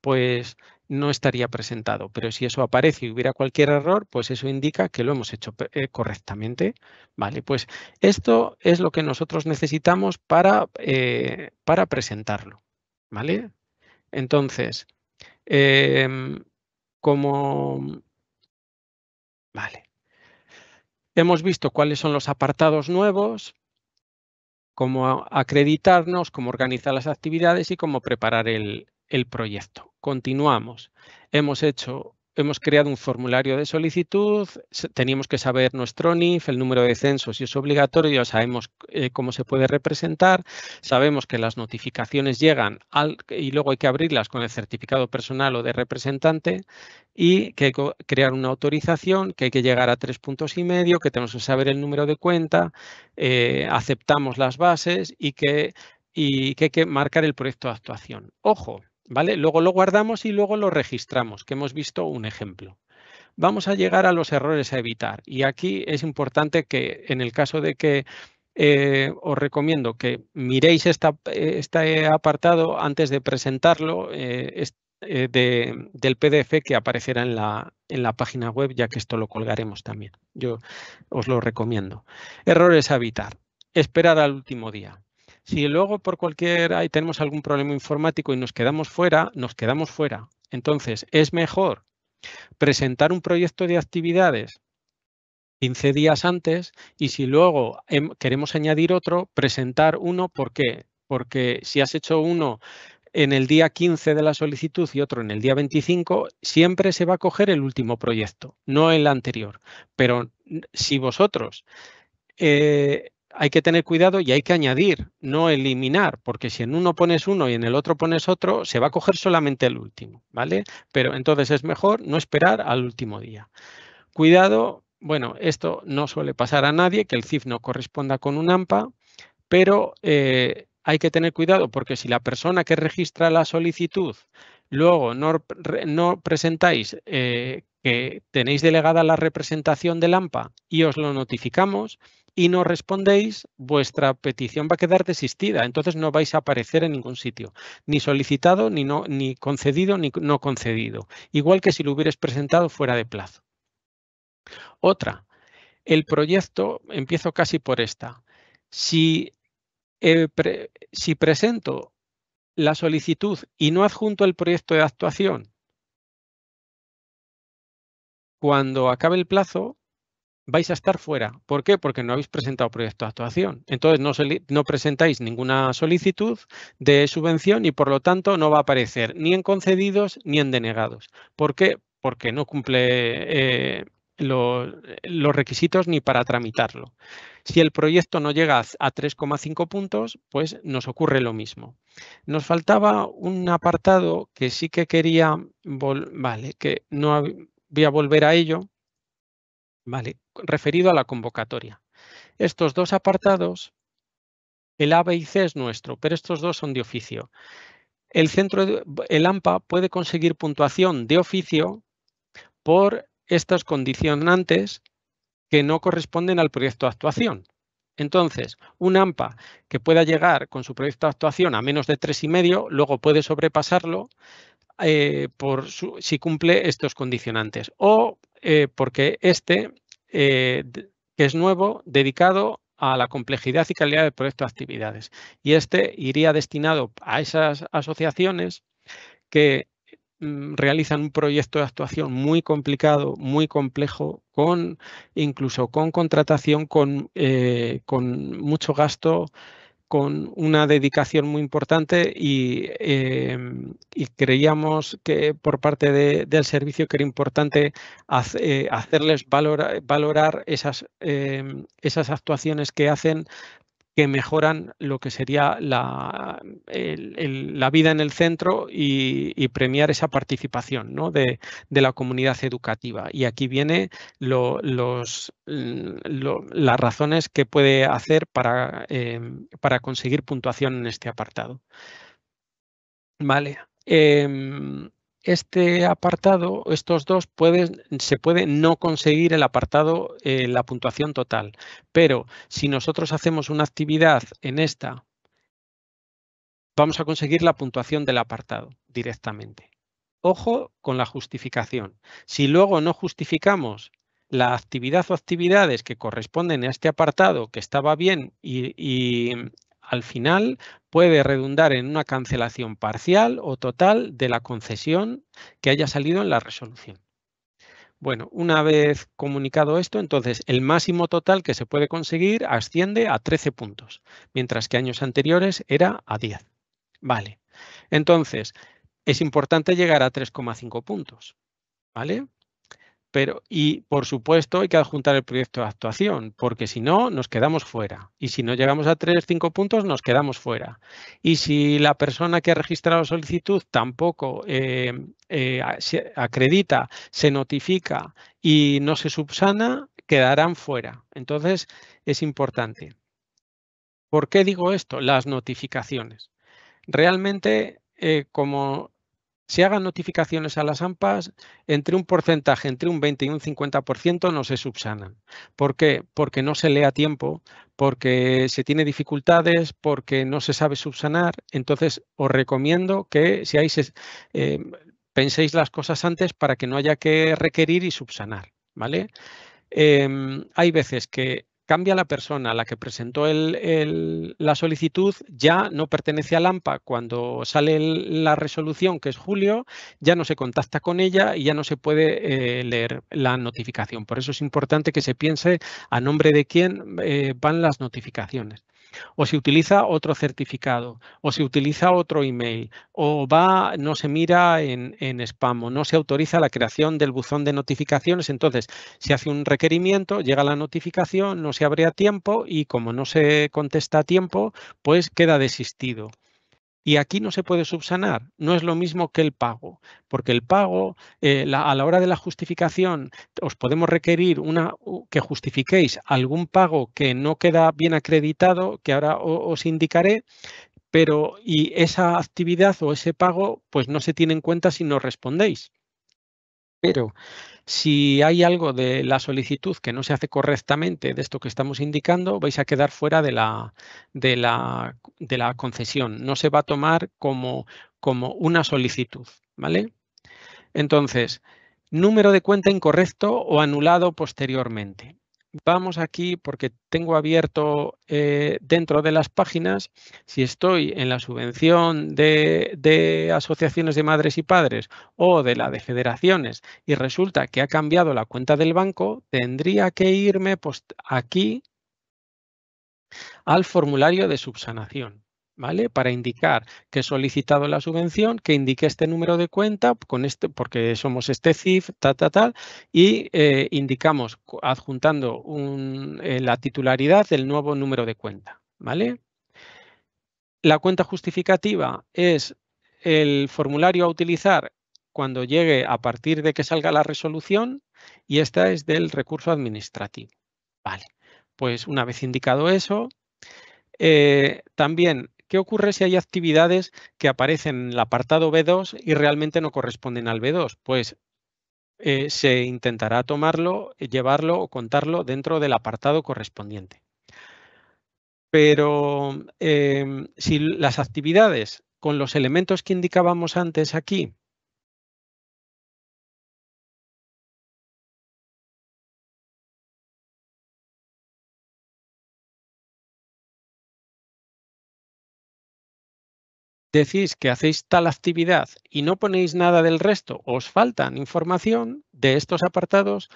pues no estaría presentado. Pero si eso aparece y hubiera cualquier error, pues eso indica que lo hemos hecho eh, correctamente. Vale, pues esto es lo que nosotros necesitamos para, eh, para presentarlo. ¿Vale? Entonces, Em, como... Vale. Hemos visto cuáles son los apartados nuevos, cómo acreditarnos, cómo organizar las actividades y cómo preparar el proyecto. Continuamos. Hemos hecho hemos creado un formulario de solicitud, teníamos que saber nuestro NIF, el número de censo, si es obligatorio, ya sabemos eh, cómo se puede representar, sabemos que las notificaciones llegan al, y luego hay que abrirlas con el certificado personal o de representante y que hay que crear una autorización, que hay que llegar a tres puntos y medio, que tenemos que saber el número de cuenta, eh, aceptamos las bases y que, y que hay que marcar el proyecto de actuación. Ojo, Luego lo guardamos y luego lo registramos, que hemos visto un ejemplo. Vamos a llegar a los errores a evitar y aquí es importante que en el caso de que eh, os recomiendo que miréis este apartado antes de presentarlo eh, eh, del PDF que aparecerá en la, en la página web, ya que esto lo colgaremos también. Yo os lo recomiendo. Errores a evitar. Esperar al último día. Si luego por cualquier ahí tenemos algún problema informático y nos quedamos fuera, nos quedamos fuera. Entonces, es mejor presentar un proyecto de actividades 15 días antes y si luego queremos añadir otro, presentar uno. ¿Por qué? Porque si has hecho uno en el día 15 de la solicitud y otro en el día 25, siempre se va a coger el último proyecto, no el anterior. Pero si vosotros eh, hay que tener cuidado y hay que añadir, no eliminar, porque si en uno pones uno y en el otro pones otro, se va a coger solamente el último, ¿vale? Pero entonces es mejor no esperar al último día. Cuidado, bueno, esto no suele pasar a nadie, que el CIF no corresponda con un AMPA, pero eh, hay que tener cuidado porque si la persona que registra la solicitud luego no, presentáis eh, que tenéis delegada la representación del AMPA y os lo notificamos, y no respondéis, vuestra petición va a quedar desistida. Entonces no vais a aparecer en ningún sitio, ni solicitado, ni, no, ni concedido, ni no concedido. Igual que si lo hubieras presentado fuera de plazo. Otra, el proyecto, empiezo casi por esta. Si, eh, si presento la solicitud y no adjunto el proyecto de actuación, cuando acabe el plazo, vais a estar fuera. ¿Por qué? Porque no habéis presentado proyecto de actuación. Entonces no, presentáis ninguna solicitud de subvención y por lo tanto no va a aparecer ni en concedidos ni en denegados. ¿Por qué? Porque no cumple eh, los requisitos ni para tramitarlo. Si el proyecto no llega a 3,5 puntos, pues nos ocurre lo mismo. Nos faltaba un apartado que sí que quería, vale, que no voy a volver a ello, Vale, referido a la convocatoria. Estos dos apartados, el A, B y C es nuestro, pero estos dos son de oficio. El centro, el AMPA puede conseguir puntuación de oficio por estas condicionantes que no corresponden al proyecto de actuación. Entonces, un AMPA que pueda llegar con su proyecto de actuación a menos de tres y medio, luego puede sobrepasarlo eh, si cumple estos condicionantes o eh, porque este eh, que es nuevo, dedicado a la complejidad y calidad del proyecto de actividades. Y este iría destinado a esas asociaciones que mm, realizan un proyecto de actuación muy complicado, muy complejo, con incluso con contratación, con, eh, con mucho gasto con una dedicación muy importante y, eh, creíamos que por parte del servicio que era importante eh, hacerles valorar eh, esas actuaciones que hacen que mejoran lo que sería la, la vida en el centro y, premiar esa participación ¿no? de, la comunidad educativa. Y aquí vienen los, las razones que puede hacer para, eh, para conseguir puntuación en este apartado. Vale. Em, este apartado, estos dos, pueden, se puede no conseguir el apartado, eh, la puntuación total. Pero si nosotros hacemos una actividad en esta, vamos a conseguir la puntuación del apartado directamente. Ojo con la justificación. Si luego no justificamos la actividad o actividades que corresponden a este apartado que estaba bien y al final puede redundar en una cancelación parcial o total de la concesión que haya salido en la resolución. Bueno, una vez comunicado esto, entonces el máximo total que se puede conseguir asciende a 13 puntos, mientras que años anteriores era a 10. Vale, entonces es importante llegar a 3,5 puntos, ¿vale? Pero, y por supuesto hay que adjuntar el proyecto de actuación, porque si no, nos quedamos fuera. Y si no llegamos a 3, cinco puntos, nos quedamos fuera. Y si la persona que ha registrado solicitud tampoco eh, eh, se acredita, se notifica y no se subsana, quedarán fuera. Entonces, es importante. ¿Por qué digo esto? Las notificaciones. Realmente, eh, como si hagan notificaciones a las AMPAs, entre un porcentaje, entre un 20 y un 50% no se subsanan. ¿Por qué? Porque no se lee a tiempo, porque se tiene dificultades, porque no se sabe subsanar. Entonces, os recomiendo que eh, penséis las cosas antes para que no haya que requerir y subsanar. ¿vale? Em, hay veces que cambia la persona, a la que presentó la solicitud ya no pertenece al AMPA. Cuando sale la resolución, que es julio, ya no se contacta con ella y ya no se puede eh, leer la notificación. Por eso es importante que se piense a nombre de quién eh, van las notificaciones o si utiliza otro certificado, o si utiliza otro email, o va, no se mira en, en spam, o no se autoriza la creación del buzón de notificaciones. Entonces, se hace un requerimiento, llega la notificación, no se abre a tiempo y como no se contesta a tiempo, pues queda desistido. Y aquí no se puede subsanar, no es lo mismo que el pago, porque el pago, eh, a la hora de la justificación, os podemos requerir una, que justifiquéis algún pago que no queda bien acreditado, que ahora os indicaré, pero y esa actividad o ese pago pues no se tiene en cuenta si no respondéis. Pero si hay algo de la solicitud que no se hace correctamente de esto que estamos indicando, vais a quedar fuera de la, de la, de la concesión. No se va a tomar como, como una solicitud, ¿vale? Entonces, número de cuenta incorrecto o anulado posteriormente vamos aquí porque tengo abierto eh, dentro de las páginas, si estoy en la subvención de, asociaciones de madres y padres o de la de federaciones y resulta que ha cambiado la cuenta del banco, tendría que irme pues, aquí al formulario de subsanación. ¿vale? Para indicar que he solicitado la subvención, que indique este número de cuenta, con este, porque somos este CIF, tal, tal, tal, y eh, indicamos adjuntando eh, la titularidad del nuevo número de cuenta, ¿vale? La cuenta justificativa es el formulario a utilizar cuando llegue a partir de que salga la resolución y esta es del recurso administrativo. Vale, pues una vez indicado eso, eh, también ¿Qué ocurre si hay actividades que aparecen en el apartado B2 y realmente no corresponden al B2? Pues eh, se intentará tomarlo, eh, llevarlo o contarlo dentro del apartado correspondiente. Pero em, si las actividades con los elementos que indicábamos antes aquí decís que hacéis tal actividad y no ponéis nada del resto, os faltan información de estos apartados,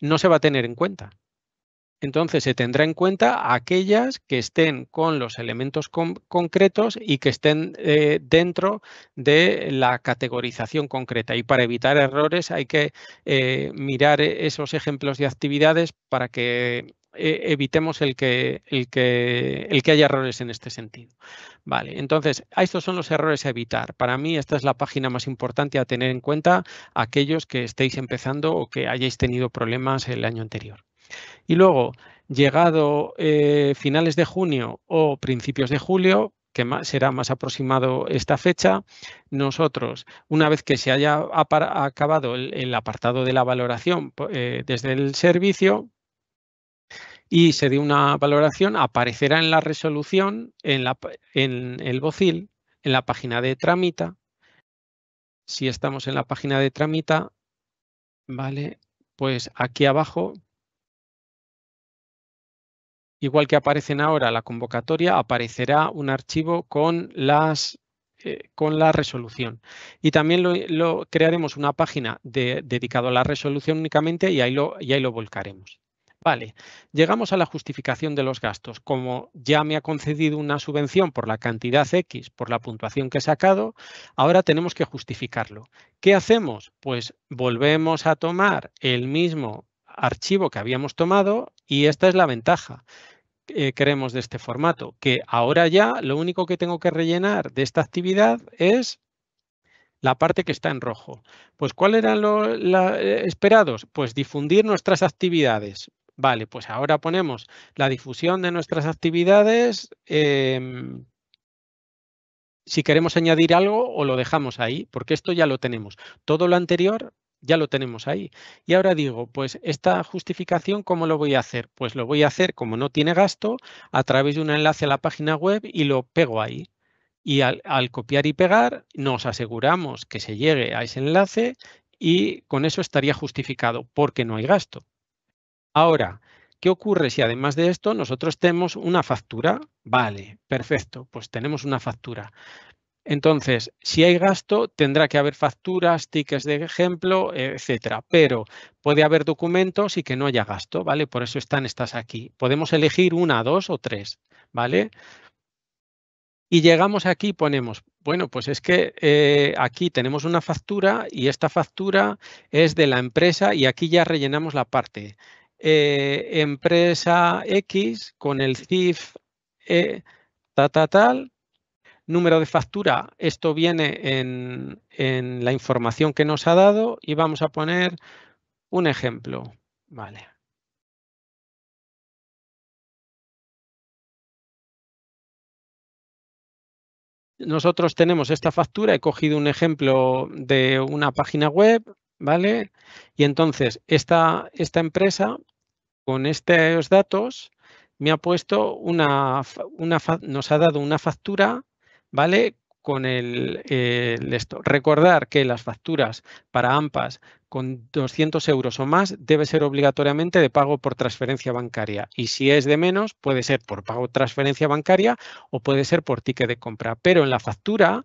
no se va a tener en cuenta. Entonces se tendrá en cuenta aquellas que estén con los elementos concretos y que estén eh, dentro de la categorización concreta. Y para evitar errores hay que eh, mirar eh, esos ejemplos de actividades para que e, evitemos el que, el, que, el que haya errores en este sentido. Vale, entonces, estos son los errores a evitar. Para mí, esta es la página más importante a tener en cuenta aquellos que estéis empezando o que hayáis tenido problemas el año anterior. Y luego, llegado eh, finales de junio o principios de julio, que será más aproximado esta fecha, nosotros, una vez que se haya acabado el, apartado de la valoración eh, desde el servicio, y se dio una valoración, aparecerá en la resolución, en, el bocil, en la página de trámita. Si estamos en la página de trámita, vale, pues aquí abajo, igual que aparecen ahora la convocatoria, aparecerá un archivo con las eh, con la resolución. Y también lo, crearemos una página de, dedicada a la resolución únicamente y ahí lo, y ahí lo volcaremos. Vale, llegamos a la justificación de los gastos. Como ya me ha concedido una subvención por la cantidad X, por la puntuación que he sacado, ahora tenemos que justificarlo. ¿Qué hacemos? Pues volvemos a tomar el mismo archivo que habíamos tomado y esta es la ventaja que eh, queremos de este formato, que ahora ya lo único que tengo que rellenar de esta actividad es la parte que está en rojo. Pues, ¿cuáles eran los eh, esperados? Pues difundir nuestras actividades. Vale, pues ahora ponemos la difusión de nuestras actividades. Em, si queremos añadir algo o lo dejamos ahí, porque esto ya lo tenemos. Todo lo anterior ya lo tenemos ahí. Y ahora digo, pues esta justificación, ¿cómo lo voy a hacer? Pues lo voy a hacer, como no tiene gasto, a través de un enlace a la página web y lo pego ahí. Y al copiar y pegar, nos aseguramos que se llegue a ese enlace y con eso estaría justificado, porque no hay gasto. Ahora, ¿qué ocurre si además de esto nosotros tenemos una factura? Vale, perfecto, pues tenemos una factura. Entonces, si hay gasto, tendrá que haber facturas, tickets de ejemplo, etcétera. Pero puede haber documentos y que no haya gasto, ¿vale? Por eso están estas aquí. Podemos elegir una, dos o tres, ¿vale? Y llegamos aquí y ponemos, bueno, pues es que eh, aquí tenemos una factura y esta factura es de la empresa y aquí ya rellenamos la parte eh, empresa X con el CIF eh, ta, ta, tal, número de factura, esto viene en, en la información que nos ha dado y vamos a poner un ejemplo. Vale. Nosotros tenemos esta factura, he cogido un ejemplo de una página web, ¿vale? Y entonces, esta, esta empresa, con estos datos, me ha puesto una, una nos ha dado una factura, ¿vale? Con el, esto. Recordar que las facturas para AMPAS con 200 euros o más debe ser obligatoriamente de pago por transferencia bancaria. Y si es de menos, puede ser por pago transferencia bancaria o puede ser por ticket de compra. Pero en la factura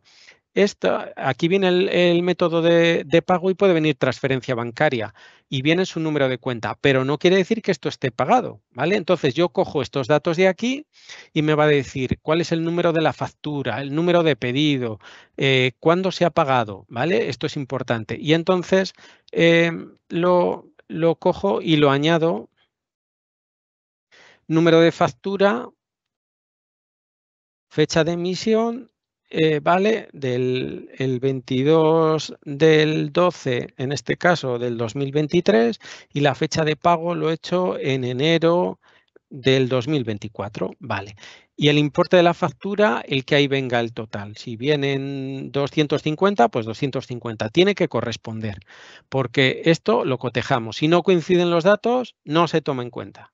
esto, aquí viene el, método de, pago y puede venir transferencia bancaria y viene su número de cuenta, pero no quiere decir que esto esté pagado, ¿vale? Entonces yo cojo estos datos de aquí y me va a decir cuál es el número de la factura, el número de pedido, eh, cuándo se ha pagado, ¿vale? Esto es importante. Y entonces eh, lo, lo cojo y lo añado número de factura, fecha de emisión eh, vale del 22 del 12, en este caso del 2023, y la fecha de pago lo he hecho en enero del 2024, vale. Y el importe de la factura, el que ahí venga el total. Si vienen 250, pues 250. Tiene que corresponder, porque esto lo cotejamos. Si no coinciden los datos, no se toma en cuenta.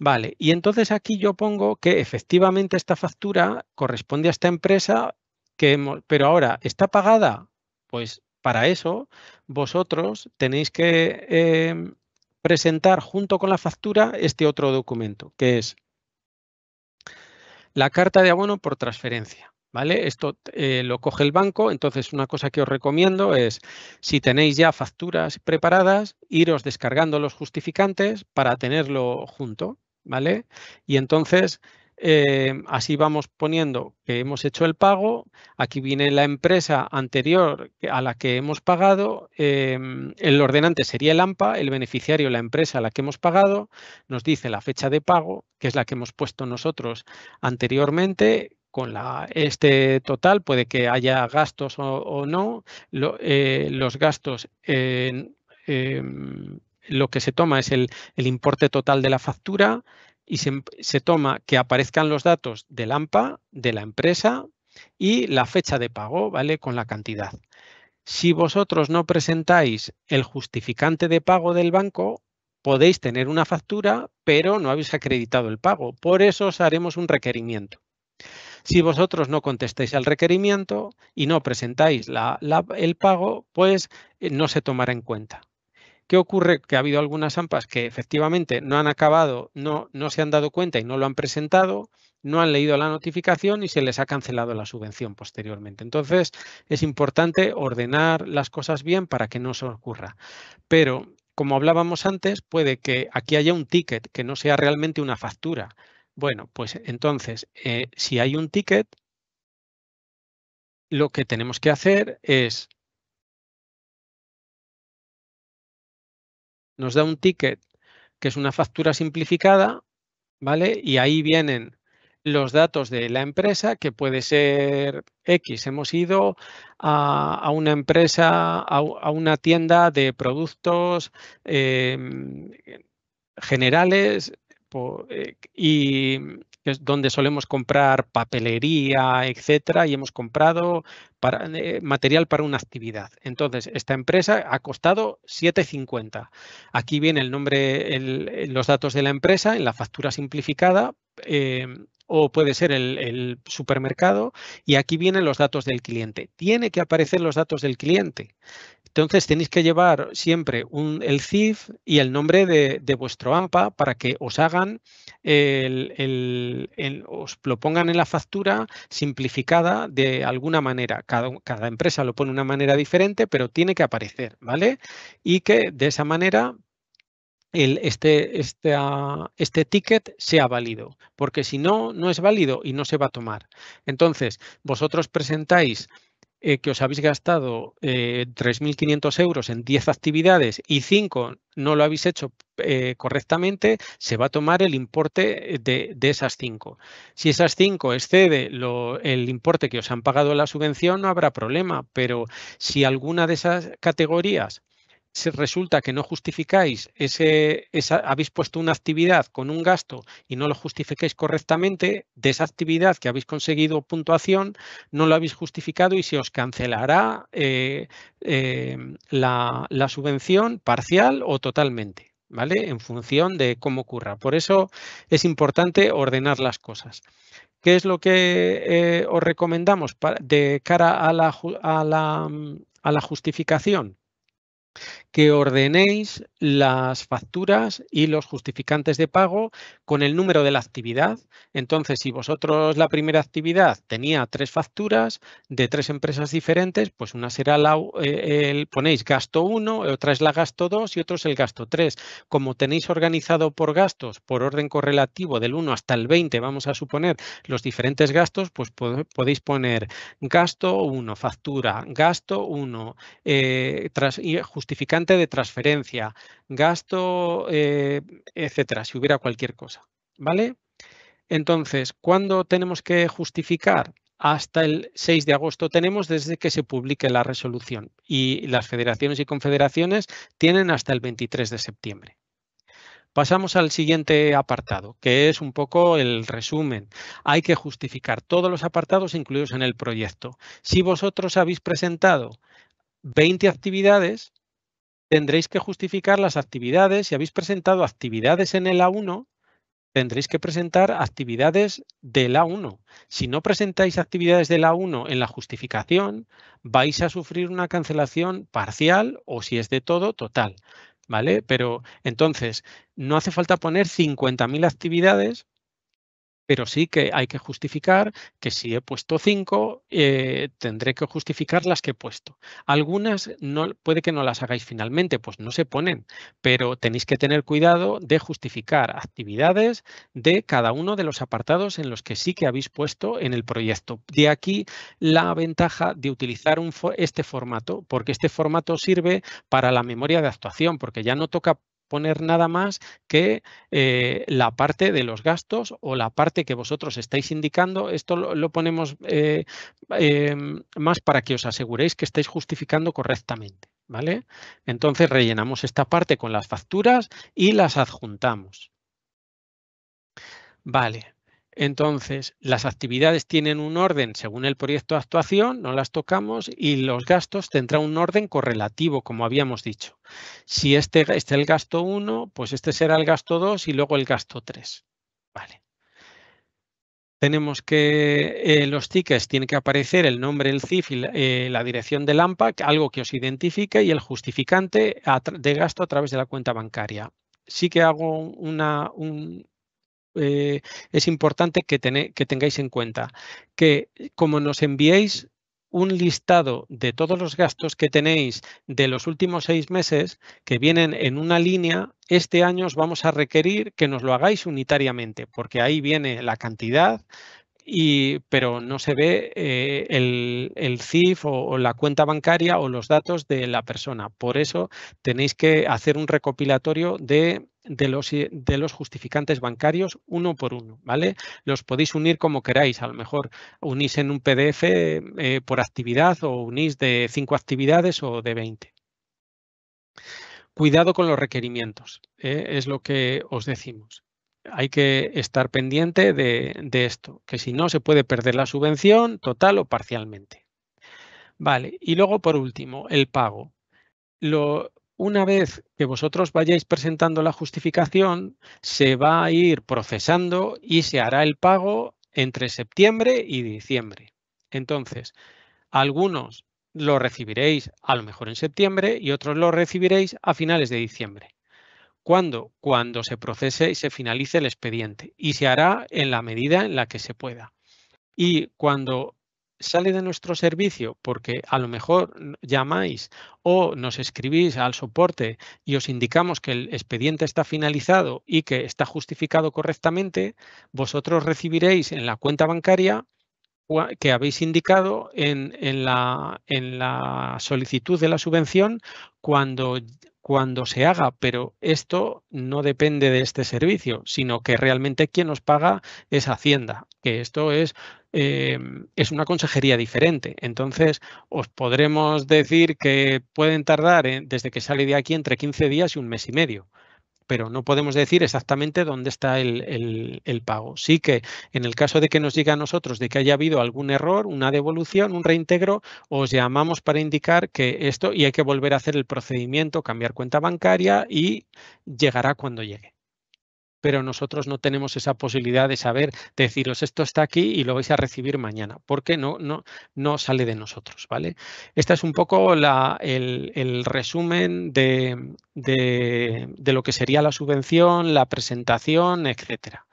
Vale, y entonces aquí yo pongo que efectivamente esta factura corresponde a esta empresa, que pero ahora, ¿está pagada? Pues para eso vosotros tenéis que em, presentar junto con la factura este otro documento, que es la carta de abono por transferencia. ¿Vale? Esto eh, lo coge el banco, entonces una cosa que os recomiendo es, si tenéis ya facturas preparadas, iros descargando los justificantes para tenerlo junto. ¿vale? Y entonces, eh, así vamos poniendo que hemos hecho el pago, aquí viene la empresa anterior a la que hemos pagado, em, el ordenante sería el AMPA, el beneficiario la empresa a la que hemos pagado, nos dice la fecha de pago, que es la que hemos puesto nosotros anteriormente, con la, este total, puede que haya gastos o, no, eh, los gastos... Em, lo que se toma es el, importe total de la factura y se, toma que aparezcan los datos del AMPA, de la empresa y la fecha de pago, ¿vale? Con la cantidad. Si vosotros no presentáis el justificante de pago del banco, podéis tener una factura, pero no habéis acreditado el pago. Por eso os haremos un requerimiento. Si vosotros no contestáis al requerimiento y no presentáis el pago, pues eh, no se tomará en cuenta. ¿Qué ocurre? Que ha habido algunas AMPAs que efectivamente no han acabado, no, no se han dado cuenta y no lo han presentado, no han leído la notificación y se les ha cancelado la subvención posteriormente. Entonces, es importante ordenar las cosas bien para que no se ocurra. Pero, como hablábamos antes, puede que aquí haya un ticket que no sea realmente una factura. Bueno, pues entonces, eh, si hay un ticket, lo que tenemos que hacer es nos da un ticket que es una factura simplificada, ¿vale? Y ahí vienen los datos de la empresa, que puede ser X. Hemos ido a, una empresa, a, una tienda de productos eh, generales eh, y es donde solemos comprar papelería, etcétera, y hemos comprado eh, material para una actividad. Entonces, esta empresa ha costado 7,50. Aquí viene el nombre, los datos de la empresa en la factura simplificada. Em, o puede ser el, supermercado y aquí vienen los datos del cliente. Tiene que aparecer los datos del cliente. Entonces tenéis que llevar siempre el CIF y el nombre de, vuestro AMPA para que os hagan, el, os lo pongan en la factura simplificada de alguna manera. Cada, cada empresa lo pone de una manera diferente, pero tiene que aparecer, ¿vale? Y que de esa manera el, este, este, ah, este, ticket sea válido, porque si no, no es válido y no se va a tomar. Entonces, vosotros presentáis eh, que os habéis gastado 3.500 eh, euros en 10 actividades y 5 no lo habéis hecho eh, correctamente, se va a tomar el importe de, esas 5. Si esas 5 excede el importe que os han pagado la subvención, no habrá problema, pero si alguna de esas categorías resulta que no justificáis ese, habéis puesto una actividad con un gasto y no lo justificáis correctamente, de esa actividad que habéis conseguido puntuación, no lo habéis justificado y se os cancelará eh, eh, la, subvención parcial o totalmente. ¿Vale? En función de cómo ocurra. Por eso es importante ordenar las cosas. ¿Qué es lo que eh, os recomendamos de cara a la, justificación? que ordenéis las facturas y los justificantes de pago con el número de la actividad. Entonces, si vosotros la primera actividad tenía tres facturas de tres empresas diferentes, pues una será la, eh, el, ponéis gasto 1, otra es la gasto 2 y otro es el gasto 3. Como tenéis organizado por gastos, por orden correlativo del 1 hasta el 20, vamos a suponer los diferentes gastos, pues podéis poner gasto 1, factura, gasto 1, eh, tras, y justificante justificante de transferencia, gasto, eh, etcétera, si hubiera cualquier cosa. ¿Vale? Entonces, ¿cuándo tenemos que justificar? Hasta el 6 de agosto tenemos desde que se publique la resolución y las federaciones y confederaciones tienen hasta el 23 de septiembre. Pasamos al siguiente apartado, que es un poco el resumen. Hay que justificar todos los apartados incluidos en el proyecto. Si vosotros habéis presentado 20 actividades, tendréis que justificar las actividades. Si habéis presentado actividades en el A1, tendréis que presentar actividades del A1. Si no presentáis actividades del A1 en la justificación, vais a sufrir una cancelación parcial o si es de todo, total. ¿Vale? Pero entonces, no hace falta poner 50.000 actividades pero sí que hay que justificar que si he puesto cinco, eh, tendré que justificar las que he puesto. Algunas no, puede que no las hagáis finalmente, pues no se ponen, pero tenéis que tener cuidado de justificar actividades de cada uno de los apartados en los que sí que habéis puesto en el proyecto. De aquí la ventaja de utilizar este formato, porque este formato sirve para la memoria de actuación, porque ya no toca poner nada más que eh, la parte de los gastos o la parte que vosotros estáis indicando. Esto lo, ponemos eh, em, más para que os aseguréis que estáis justificando correctamente. ¿vale? Entonces rellenamos esta parte con las facturas y las adjuntamos. Vale, entonces, las actividades tienen un orden según el proyecto de actuación, no las tocamos, y los gastos tendrán un orden correlativo, como habíamos dicho. Si este, este es el gasto 1, pues este será el gasto 2 y luego el gasto 3. Vale. Tenemos que eh, los tickets tiene que aparecer el nombre, el CIF y eh, la dirección del AMPA, algo que os identifique, y el justificante de gasto a través de la cuenta bancaria. Sí que hago una, un, eh, es importante que, tengáis en cuenta que como nos enviéis un listado de todos los gastos que tenéis de los últimos seis meses que vienen en una línea, este año os vamos a requerir que nos lo hagáis unitariamente, porque ahí viene la cantidad, y, pero no se ve eh, el, CIF o, la cuenta bancaria o los datos de la persona. Por eso tenéis que hacer un recopilatorio de de los, eh, de los justificantes bancarios uno por uno, ¿vale? Los podéis unir como queráis, a lo mejor unís en un PDF eh, por actividad o unís de cinco actividades o de 20. Cuidado con los requerimientos, ¿eh? es lo que os decimos. Hay que estar pendiente de, de esto, que si no se puede perder la subvención total o parcialmente. Vale, y luego por último, el pago. Lo, una vez que vosotros vayáis presentando la justificación, se va a ir procesando y se hará el pago entre septiembre y diciembre. Entonces, algunos lo recibiréis a lo mejor en septiembre y otros lo recibiréis a finales de diciembre. ¿Cuándo? Cuando se procese y se finalice el expediente y se hará en la medida en la que se pueda. Y cuando sale de nuestro servicio porque a lo mejor llamáis o nos escribís al soporte y os indicamos que el expediente está finalizado y que está justificado correctamente, vosotros recibiréis en la cuenta bancaria que habéis indicado en, la, en la, solicitud de la subvención cuando, cuando se haga, pero esto no depende de este servicio, sino que realmente quien nos paga es Hacienda, que esto es Em, es una consejería diferente. Entonces, os podremos decir que pueden tardar eh, desde que sale de aquí entre 15 días y un mes y medio pero no podemos decir exactamente dónde está el, el, pago. Sí que en el caso de que nos llegue a nosotros de que haya habido algún error, una devolución, un reintegro, os llamamos para indicar que esto y hay que volver a hacer el procedimiento, cambiar cuenta bancaria y llegará cuando llegue pero nosotros no tenemos esa posibilidad de saber, deciros esto está aquí y lo vais a recibir mañana, porque no, no, sale de nosotros, ¿vale? Este es un poco el, resumen de, lo que sería la subvención, la presentación, etcétera.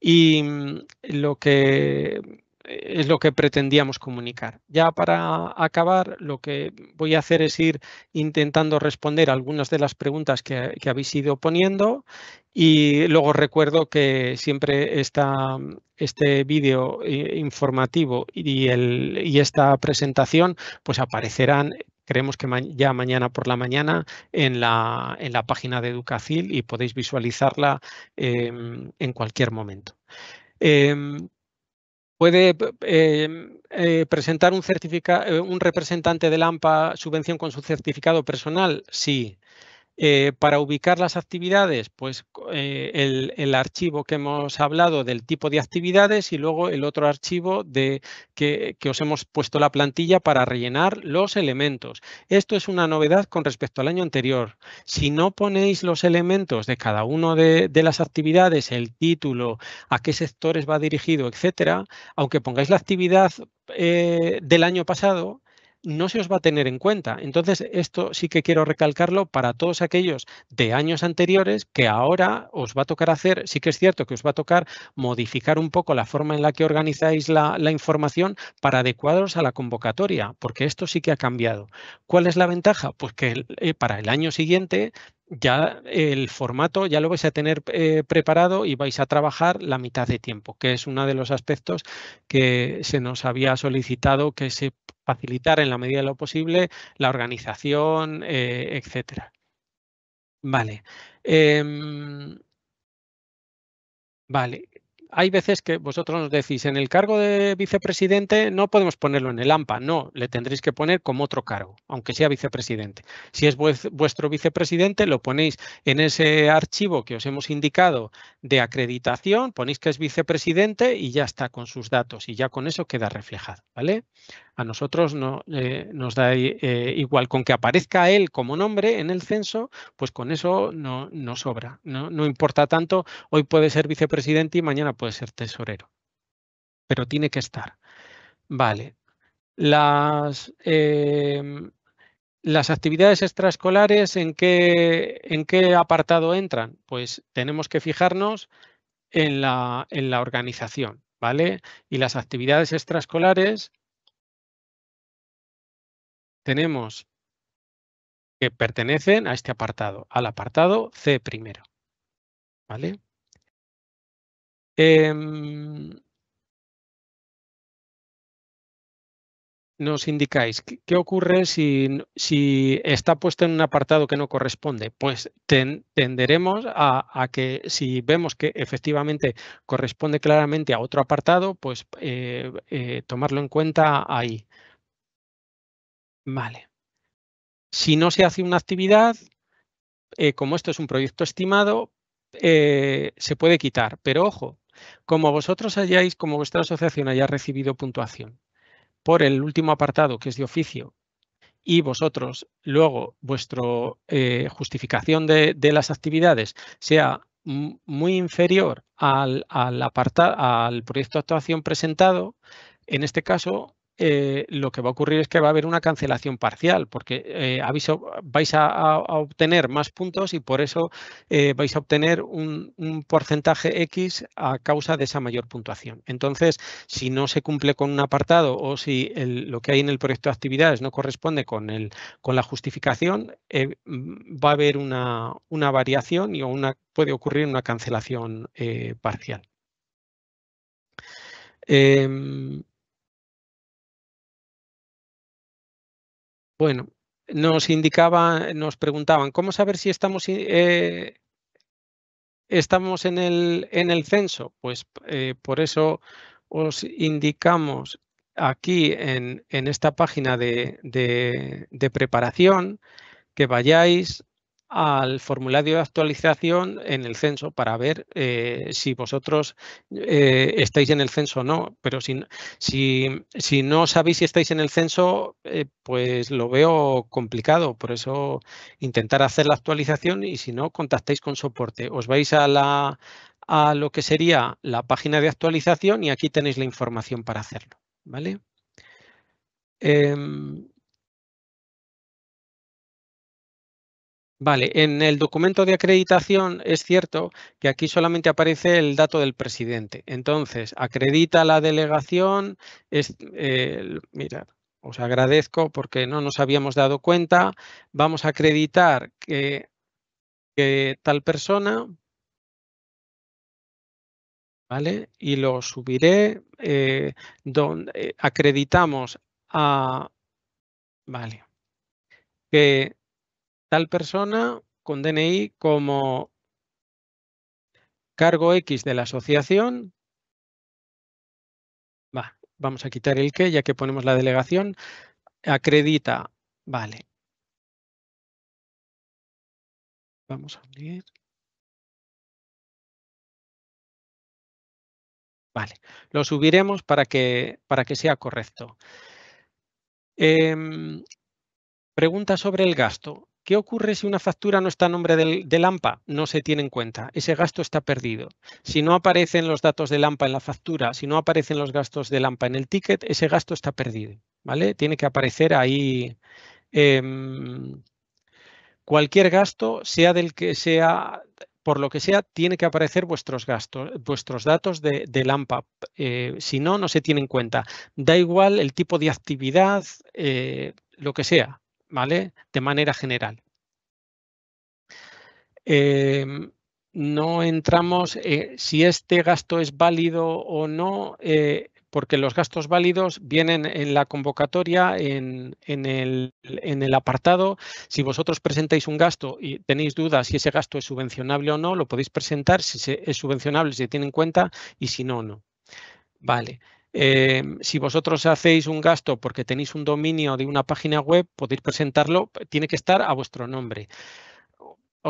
Y mm, lo que es lo que pretendíamos comunicar. Ya para acabar, lo que voy a hacer es ir intentando responder algunas de las preguntas que, que habéis ido poniendo y luego recuerdo que siempre está este vídeo eh, informativo y, esta presentación pues aparecerán creemos que ya mañana por la mañana en la, página de Educacil y podéis visualizarla em, en cualquier momento. Em, puede em, eh, presentar un, eh, un representante la AMPA subvención con su certificado personal? Sí. Eh, para ubicar las actividades, pues eh, el, archivo que hemos hablado del tipo de actividades y luego el otro archivo de que, os hemos puesto la plantilla para rellenar los elementos. Esto es una novedad con respecto al año anterior. Si no ponéis los elementos de cada uno de, las actividades, el título, a qué sectores va dirigido, etcétera, aunque pongáis la actividad eh, del año pasado, no se os va a tener en cuenta. Entonces, esto sí que quiero recalcarlo para todos aquellos de años anteriores que ahora os va a tocar hacer, sí que es cierto que os va a tocar modificar un poco la forma en la que organizáis la, información para adecuaros a la convocatoria, porque esto sí que ha cambiado. ¿Cuál es la ventaja? Pues que eh, para el año siguiente ya el formato ya lo vais a tener eh, preparado y vais a trabajar la mitad de tiempo, que es uno de los aspectos que se nos había solicitado que se facilitar en la medida de lo posible la organización, etc. Eh, etcétera. Vale. Em, vale hay veces que vosotros nos decís, en el cargo de vicepresidente no podemos ponerlo en el AMPA, no, le tendréis que poner como otro cargo, aunque sea vicepresidente. Si es vuestro vicepresidente, lo ponéis en ese archivo que os hemos indicado de acreditación, ponéis que es vicepresidente y ya está con sus datos y ya con eso queda reflejado, ¿vale? A nosotros no, eh, nos da eh, igual con que aparezca él como nombre en el censo, pues con eso no, sobra. No, no importa tanto, hoy puede ser vicepresidente y mañana puede ser tesorero. Pero tiene que estar. Vale. Las, eh, las actividades extraescolares, ¿en qué, ¿en qué apartado entran? Pues tenemos que fijarnos en la, en la organización, ¿vale? Y las actividades extraescolares tenemos que pertenecen a este apartado, al apartado C primero, ¿vale? Em, nos indicáis, ¿qué ocurre si, está puesto en un apartado que no corresponde? Pues tenderemos a, que si vemos que efectivamente corresponde claramente a otro apartado, pues eh, eh, tomarlo en cuenta ahí. Vale. Si no se hace una actividad, eh, como esto es un proyecto estimado, se puede quitar, pero ojo, como vosotros hayáis, como vuestra asociación haya recibido puntuación por el último apartado, que es de oficio, y vosotros luego vuestra eh, justificación de, las actividades sea muy inferior al, al proyecto de actuación presentado, en este caso eh, lo que va a ocurrir es que va a haber una cancelación parcial, porque eh, aviso, vais a, obtener más puntos y por eso eh, vais a obtener un, porcentaje X a causa de esa mayor puntuación. Entonces, si no se cumple con un apartado o si lo que hay en el proyecto de actividades no corresponde con, la justificación, mm, va a haber una, variación y puede ocurrir una cancelación parcial. Em, Bueno, nos indicaba, nos preguntaban, ¿cómo saber si estamos, eh, estamos en, el, en el censo? Pues eh, por eso os indicamos aquí en, en esta página de, de preparación que vayáis al formulario de actualización en el censo para ver eh, si vosotros eh, estáis en el censo o no. Pero si, si, si, no sabéis si estáis en el censo, eh, pues lo veo complicado. Por eso intentar hacer la actualización y si no, contactáis con soporte. Os vais a la a lo que sería la página de actualización y aquí tenéis la información para hacerlo. ¿Vale? Em, Vale, en el documento de acreditación es cierto que aquí solamente aparece el dato del presidente. Entonces, acredita la delegación, os agradezco porque no nos habíamos dado cuenta. Vamos a acreditar que, tal persona, ¿vale? Y lo subiré, eh, eh, acreditamos a, vale, que tal persona con DNI como cargo X de la asociación. vamos a quitar el que, ya que ponemos la delegación. Acredita, vale. Vamos a abrir. Vale, lo subiremos para que, para que sea correcto. Em, pregunta sobre el gasto. ¿Qué ocurre si una factura no está a nombre del, Lampa, AMPA? No se tiene en cuenta. Ese gasto está perdido. Si no aparecen los datos del AMPA en la factura, si no aparecen los gastos del AMPA en el ticket, ese gasto está perdido. ¿vale? Tiene que aparecer ahí em, cualquier gasto, sea del que sea, por lo que sea, tiene que aparecer vuestros gastos, vuestros datos de, del AMPA. Eh, si no, no se tiene en cuenta. Da igual el tipo de actividad, eh, lo que sea, ¿vale? De manera general. Em, no entramos eh, si este gasto es válido o no, eh, porque los gastos válidos vienen en la convocatoria, en, el, en, el, apartado. Si vosotros presentáis un gasto y tenéis dudas si ese gasto es subvencionable o no, lo podéis presentar si es subvencionable, se tiene en cuenta y si no, no. Vale. Em, si vosotros hacéis un gasto porque tenéis un dominio de una página web, podéis presentarlo, tiene que estar a vuestro nombre.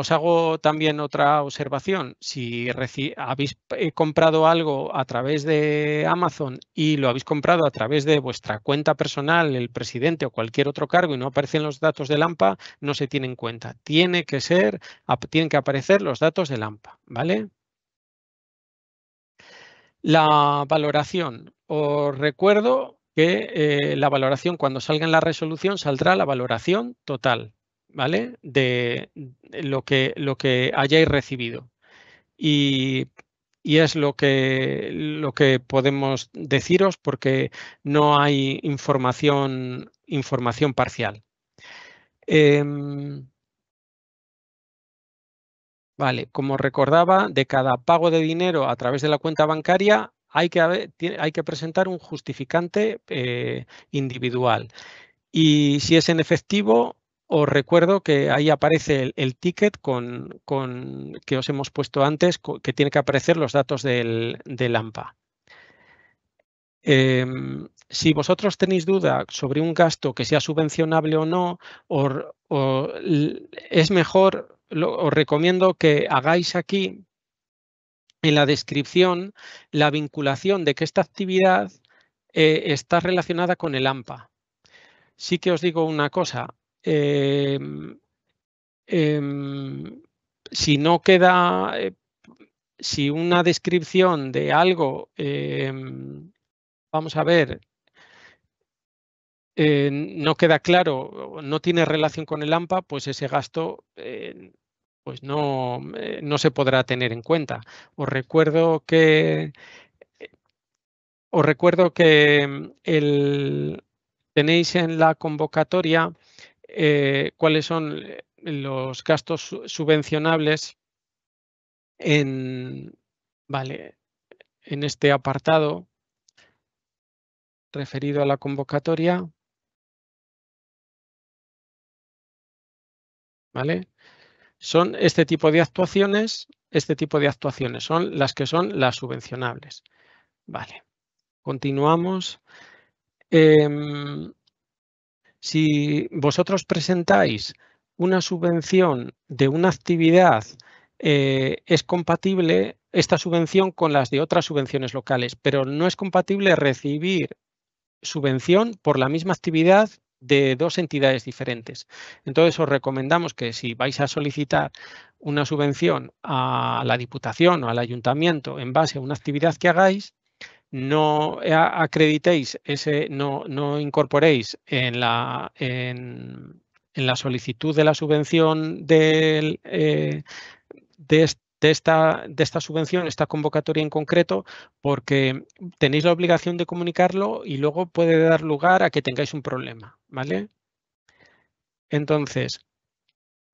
Os hago también otra observación. Si habéis eh, comprado algo a través de Amazon y lo habéis comprado a través de vuestra cuenta personal, el presidente o cualquier otro cargo y no aparecen los datos de Lampa, no se tiene en cuenta. Tiene que tienen que aparecer los datos de Lampa, ¿vale? La valoración. Os recuerdo que eh, la valoración, cuando salga en la resolución, saldrá la valoración total, ¿vale? De lo que, lo que hayáis recibido. Y, es lo que, lo que podemos deciros porque no hay información, información parcial. Em, Vale, como recordaba, de cada pago de dinero a través de la cuenta bancaria hay que, presentar un justificante eh, individual. Y si es en efectivo, os recuerdo que ahí aparece el, ticket con, que os hemos puesto antes, que tiene que aparecer los datos del, AMPA. Em, si vosotros tenéis duda sobre un gasto que sea subvencionable o no, es mejor os recomiendo que hagáis aquí en la descripción la vinculación de que esta actividad eh, está relacionada con el AMPA. Sí que os digo una cosa, em, em, si no queda, eh, si una descripción de algo, em, vamos a ver, eh, no queda claro, no tiene relación con el AMPA, pues ese gasto eh, pues no, eh, no, se podrá tener en cuenta. Os recuerdo que, os recuerdo que el, tenéis en la convocatoria cuáles son los gastos subvencionables en, vale, en este apartado referido a la convocatoria. Son este tipo de actuaciones, este tipo de actuaciones son las que son las subvencionables. Vale, continuamos. Em, si vosotros presentáis una subvención de una actividad eh, es compatible esta subvención con las de otras subvenciones locales, pero no es compatible recibir subvención por la misma actividad de dos entidades diferentes. Entonces, os recomendamos que si vais a solicitar una subvención a la Diputación o al Ayuntamiento en base a una actividad que hagáis, no acreditéis ese, no, no incorporéis en la, en, la solicitud de la subvención del, eh, de, de esta, de esta subvención, esta convocatoria en concreto, porque tenéis la obligación de comunicarlo y luego puede dar lugar a que tengáis un problema, ¿vale? Entonces,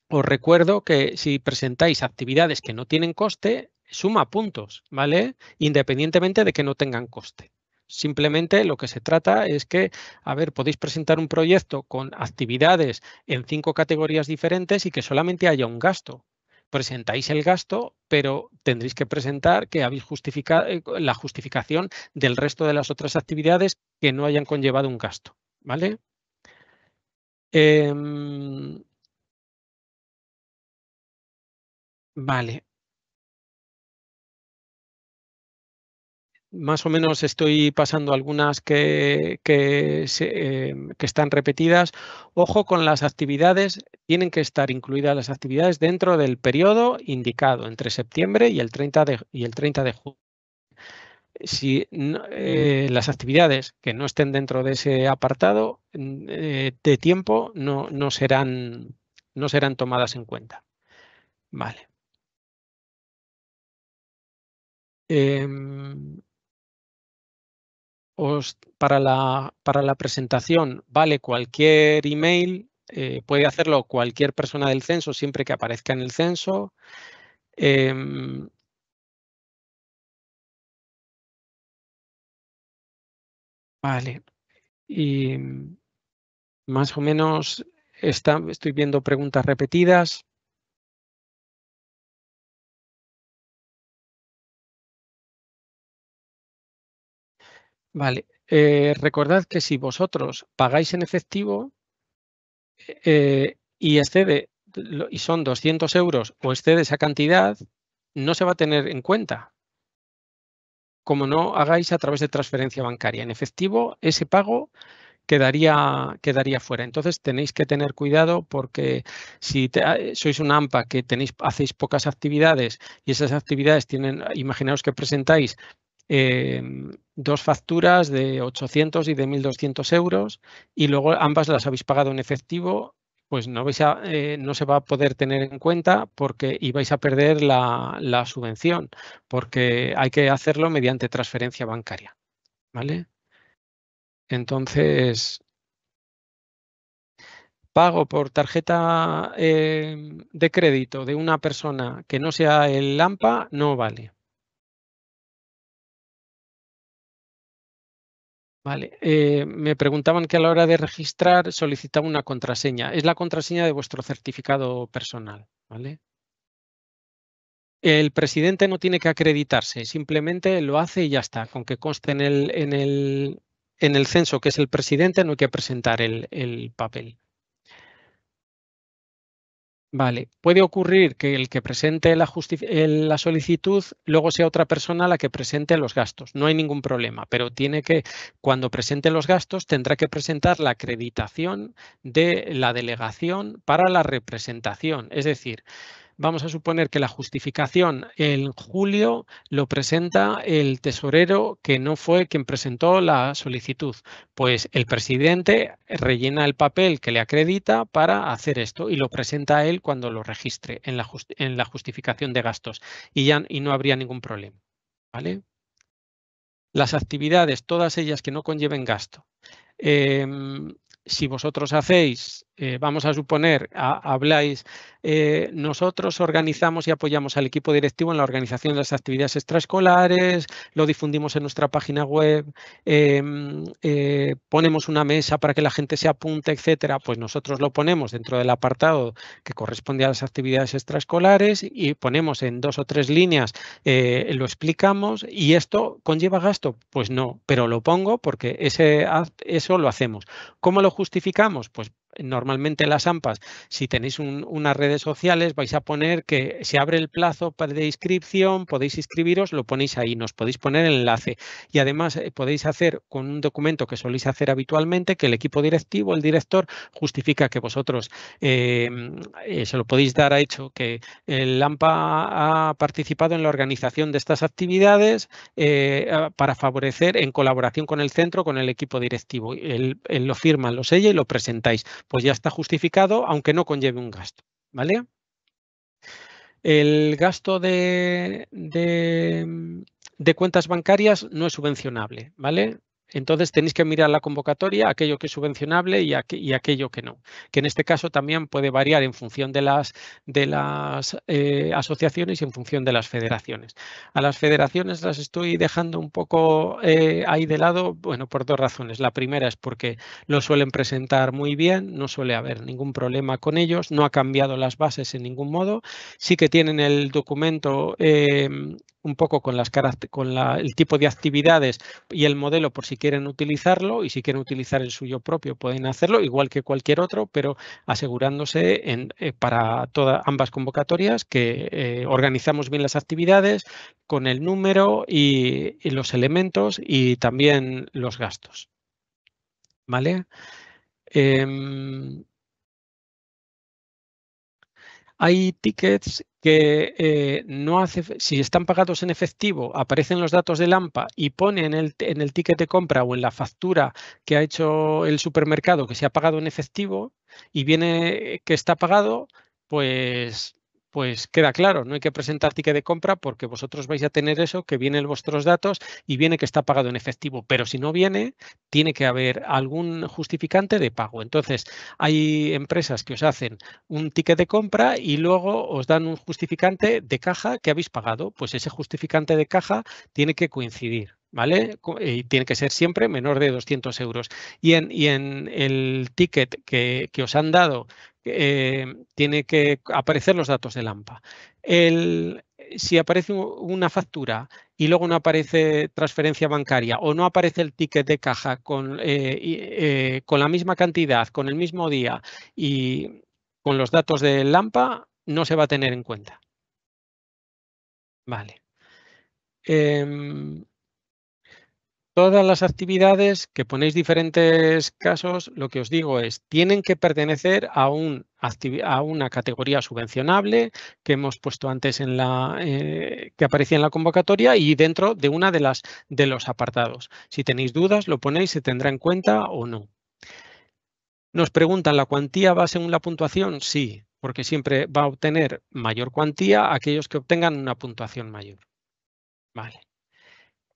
os recuerdo que si presentáis actividades que no tienen coste, suma puntos, ¿vale? Independientemente de que no tengan coste. Simplemente lo que se trata es que, a ver, podéis presentar un proyecto con actividades en cinco categorías diferentes y que solamente haya un gasto presentáis el gasto, pero tendréis que presentar que habéis justificado eh, la justificación del resto de las otras actividades que no hayan conllevado un gasto. ¿Vale? Em, vale. más o menos estoy pasando algunas que, que, eh, que, están repetidas. Ojo con las actividades, tienen que estar incluidas las actividades dentro del periodo indicado entre septiembre y el 30 de, y el 30 de Si eh, las actividades que no estén dentro de ese apartado eh, de tiempo no, no, serán, no serán tomadas en cuenta. Vale. Em, para, la, para, la, presentación vale cualquier email, eh, puede hacerlo cualquier persona del censo siempre que aparezca en el censo. Em, vale. Y más o menos estoy viendo preguntas repetidas. Vale. Eh, recordad que si vosotros pagáis en efectivo eh, y excede y son 200 euros o excede esa cantidad, no se va a tener en cuenta. Como no hagáis a través de transferencia bancaria. En efectivo, ese pago quedaría, quedaría fuera. Entonces tenéis que tener cuidado porque si ah, sois un AMPA que tenéis, hacéis pocas actividades y esas actividades tienen, imaginaos que presentáis Em, dos facturas de 800 y de 1.200 euros y luego ambas las habéis pagado en efectivo, pues no, vais a, eh, no se va a poder tener en cuenta porque y vais a perder la, la subvención, porque hay que hacerlo mediante transferencia bancaria. ¿Vale? Entonces, pago por tarjeta em, de crédito de una persona que no sea el AMPA no vale. Vale. Eh, me preguntaban que a la hora de registrar solicitaba una contraseña. Es la contraseña de vuestro certificado personal. ¿vale? El presidente no tiene que acreditarse, simplemente lo hace y ya está. Con que conste en el, en el, en el censo que es el presidente, no hay que presentar el papel. Vale, puede ocurrir que el que presente la, solicitud luego sea otra persona la que presente los gastos. No hay ningún problema, pero tiene que, cuando presente los gastos, tendrá que presentar la acreditación de la delegación para la representación. Es decir, vamos a suponer que la justificación en julio lo presenta el tesorero que no fue quien presentó la solicitud. Pues el presidente rellena el papel que le acredita para hacer esto y lo presenta a él cuando lo registre en la, justificación de gastos y, ya, y no habría ningún problema. ¿Vale? Las actividades, todas ellas que no conlleven gasto. Em, si vosotros hacéis eh, vamos a suponer, habláis, eh, nosotros organizamos y apoyamos al equipo directivo en la organización de las actividades extraescolares, lo difundimos en nuestra página web, em, eh, ponemos una mesa para que la gente se apunte, etcétera, pues nosotros lo ponemos dentro del apartado que corresponde a las actividades extraescolares y ponemos en dos o tres líneas, lo explicamos y esto conlleva gasto, pues no, pero lo pongo porque ese, eso lo hacemos. ¿Cómo lo justificamos? Pues normalmente las AMPAs, si tenéis unas redes sociales, vais a poner que se abre el plazo de inscripción, podéis inscribiros, lo ponéis ahí, nos podéis poner el enlace. Y además eh, podéis hacer con un documento que soléis hacer habitualmente, que el equipo directivo, el director, justifica que vosotros eh, eh, se lo podéis dar a hecho que el AMPA ha participado en la organización de estas actividades para favorecer en colaboración con el centro, con el equipo directivo. Él, lo firma, lo sella y lo presentáis pues ya está justificado, aunque no conlleve un gasto. ¿Vale? El gasto de, de, cuentas bancarias no es subvencionable, ¿vale? Entonces tenéis que mirar la convocatoria, aquello que es subvencionable y, y, aquello que no, que en este caso también puede variar en función de las, de las eh, asociaciones y en función de las federaciones. A las federaciones las estoy dejando un poco eh, ahí de lado, bueno, por dos razones. La primera es porque lo suelen presentar muy bien, no suele haber ningún problema con ellos, no ha cambiado las bases en ningún modo, sí que tienen el documento em, un poco con, las, con el tipo de actividades y el modelo por si quieren utilizarlo y si quieren utilizar el suyo propio pueden hacerlo, igual que cualquier otro, pero asegurándose en, eh, para todas ambas convocatorias que eh, organizamos bien las actividades con el número y, los elementos y también los gastos. ¿Vale? Em, hay tickets que eh, no hace, si están pagados en efectivo, aparecen los datos de Lampa y pone en el, en el ticket de compra o en la factura que ha hecho el supermercado que se ha pagado en efectivo y viene eh, que está pagado, pues pues queda claro, no hay que presentar ticket de compra porque vosotros vais a tener eso, que vienen vuestros datos y viene que está pagado en efectivo, pero si no viene, tiene que haber algún justificante de pago. Entonces, hay empresas que os hacen un ticket de compra y luego os dan un justificante de caja que habéis pagado, pues ese justificante de caja tiene que coincidir. ¿vale? Y tiene que ser siempre menor de 200 euros. Y en, el ticket que, os han dado, eh, tiene que aparecer los datos de Lampa. El, si aparece una factura y luego no aparece transferencia bancaria o no aparece el ticket de caja con, eh, eh, con la misma cantidad, con el mismo día y con los datos de Lampa, no se va a tener en cuenta. Vale. Em, todas las actividades que ponéis diferentes casos, lo que os digo es, tienen que pertenecer a, una categoría subvencionable que hemos puesto antes en la eh, que aparecía en la convocatoria y dentro de una de de los apartados. Si tenéis dudas, lo ponéis, se tendrá en cuenta o no. Nos preguntan, ¿la cuantía va según la puntuación? Sí, porque siempre va a obtener mayor cuantía aquellos que obtengan una puntuación mayor. Vale.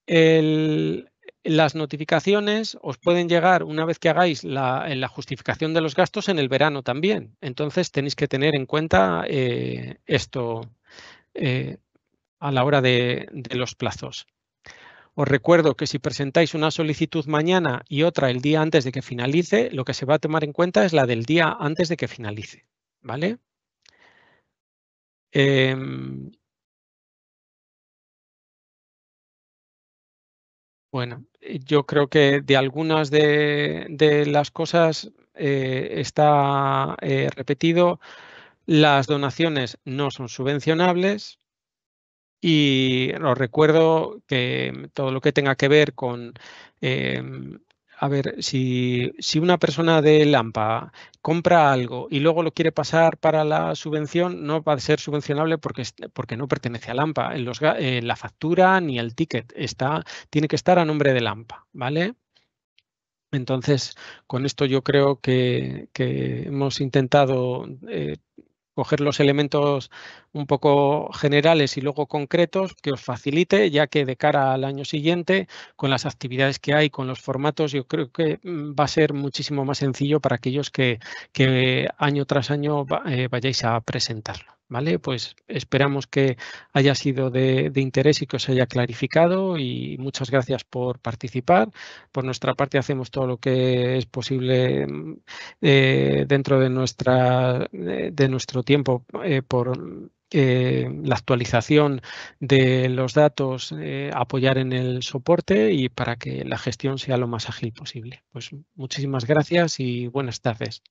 El, las notificaciones os pueden llegar una vez que hagáis eh, la, justificación de los gastos en el verano también. Entonces tenéis que tener en cuenta eh, esto eh, a la hora de, los plazos. Os recuerdo que si presentáis una solicitud mañana y otra el día antes de que finalice, lo que se va a tomar en cuenta es la del día antes de que finalice. ¿Vale? Em, bueno, eh, yo creo que de algunas de, las cosas eh, está eh, repetido. Las donaciones no son subvencionables y os recuerdo que todo lo que tenga que ver con em, a ver, si, una persona de Lampa compra algo y luego lo quiere pasar para la subvención, no va a ser subvencionable porque, porque no pertenece a Lampa. En eh, la factura ni el ticket está, tiene que estar a nombre de Lampa, ¿vale? Entonces, con esto yo creo que, hemos intentado eh, coger los elementos un poco generales y luego concretos que os facilite, ya que de cara al año siguiente, con las actividades que hay, con los formatos, yo creo que mm, va a ser muchísimo más sencillo para aquellos que, año tras año eh, vayáis a presentarlo. ¿Vale? Pues esperamos que haya sido de, interés y que os haya clarificado y muchas gracias por participar. Por nuestra parte hacemos todo lo que es posible mm, eh, dentro de, nuestra, eh, de, nuestro tiempo eh, por la actualización de los datos, apoyar en el soporte y para que la gestión sea lo más ágil posible. Pues muchísimas gracias y buenas tardes.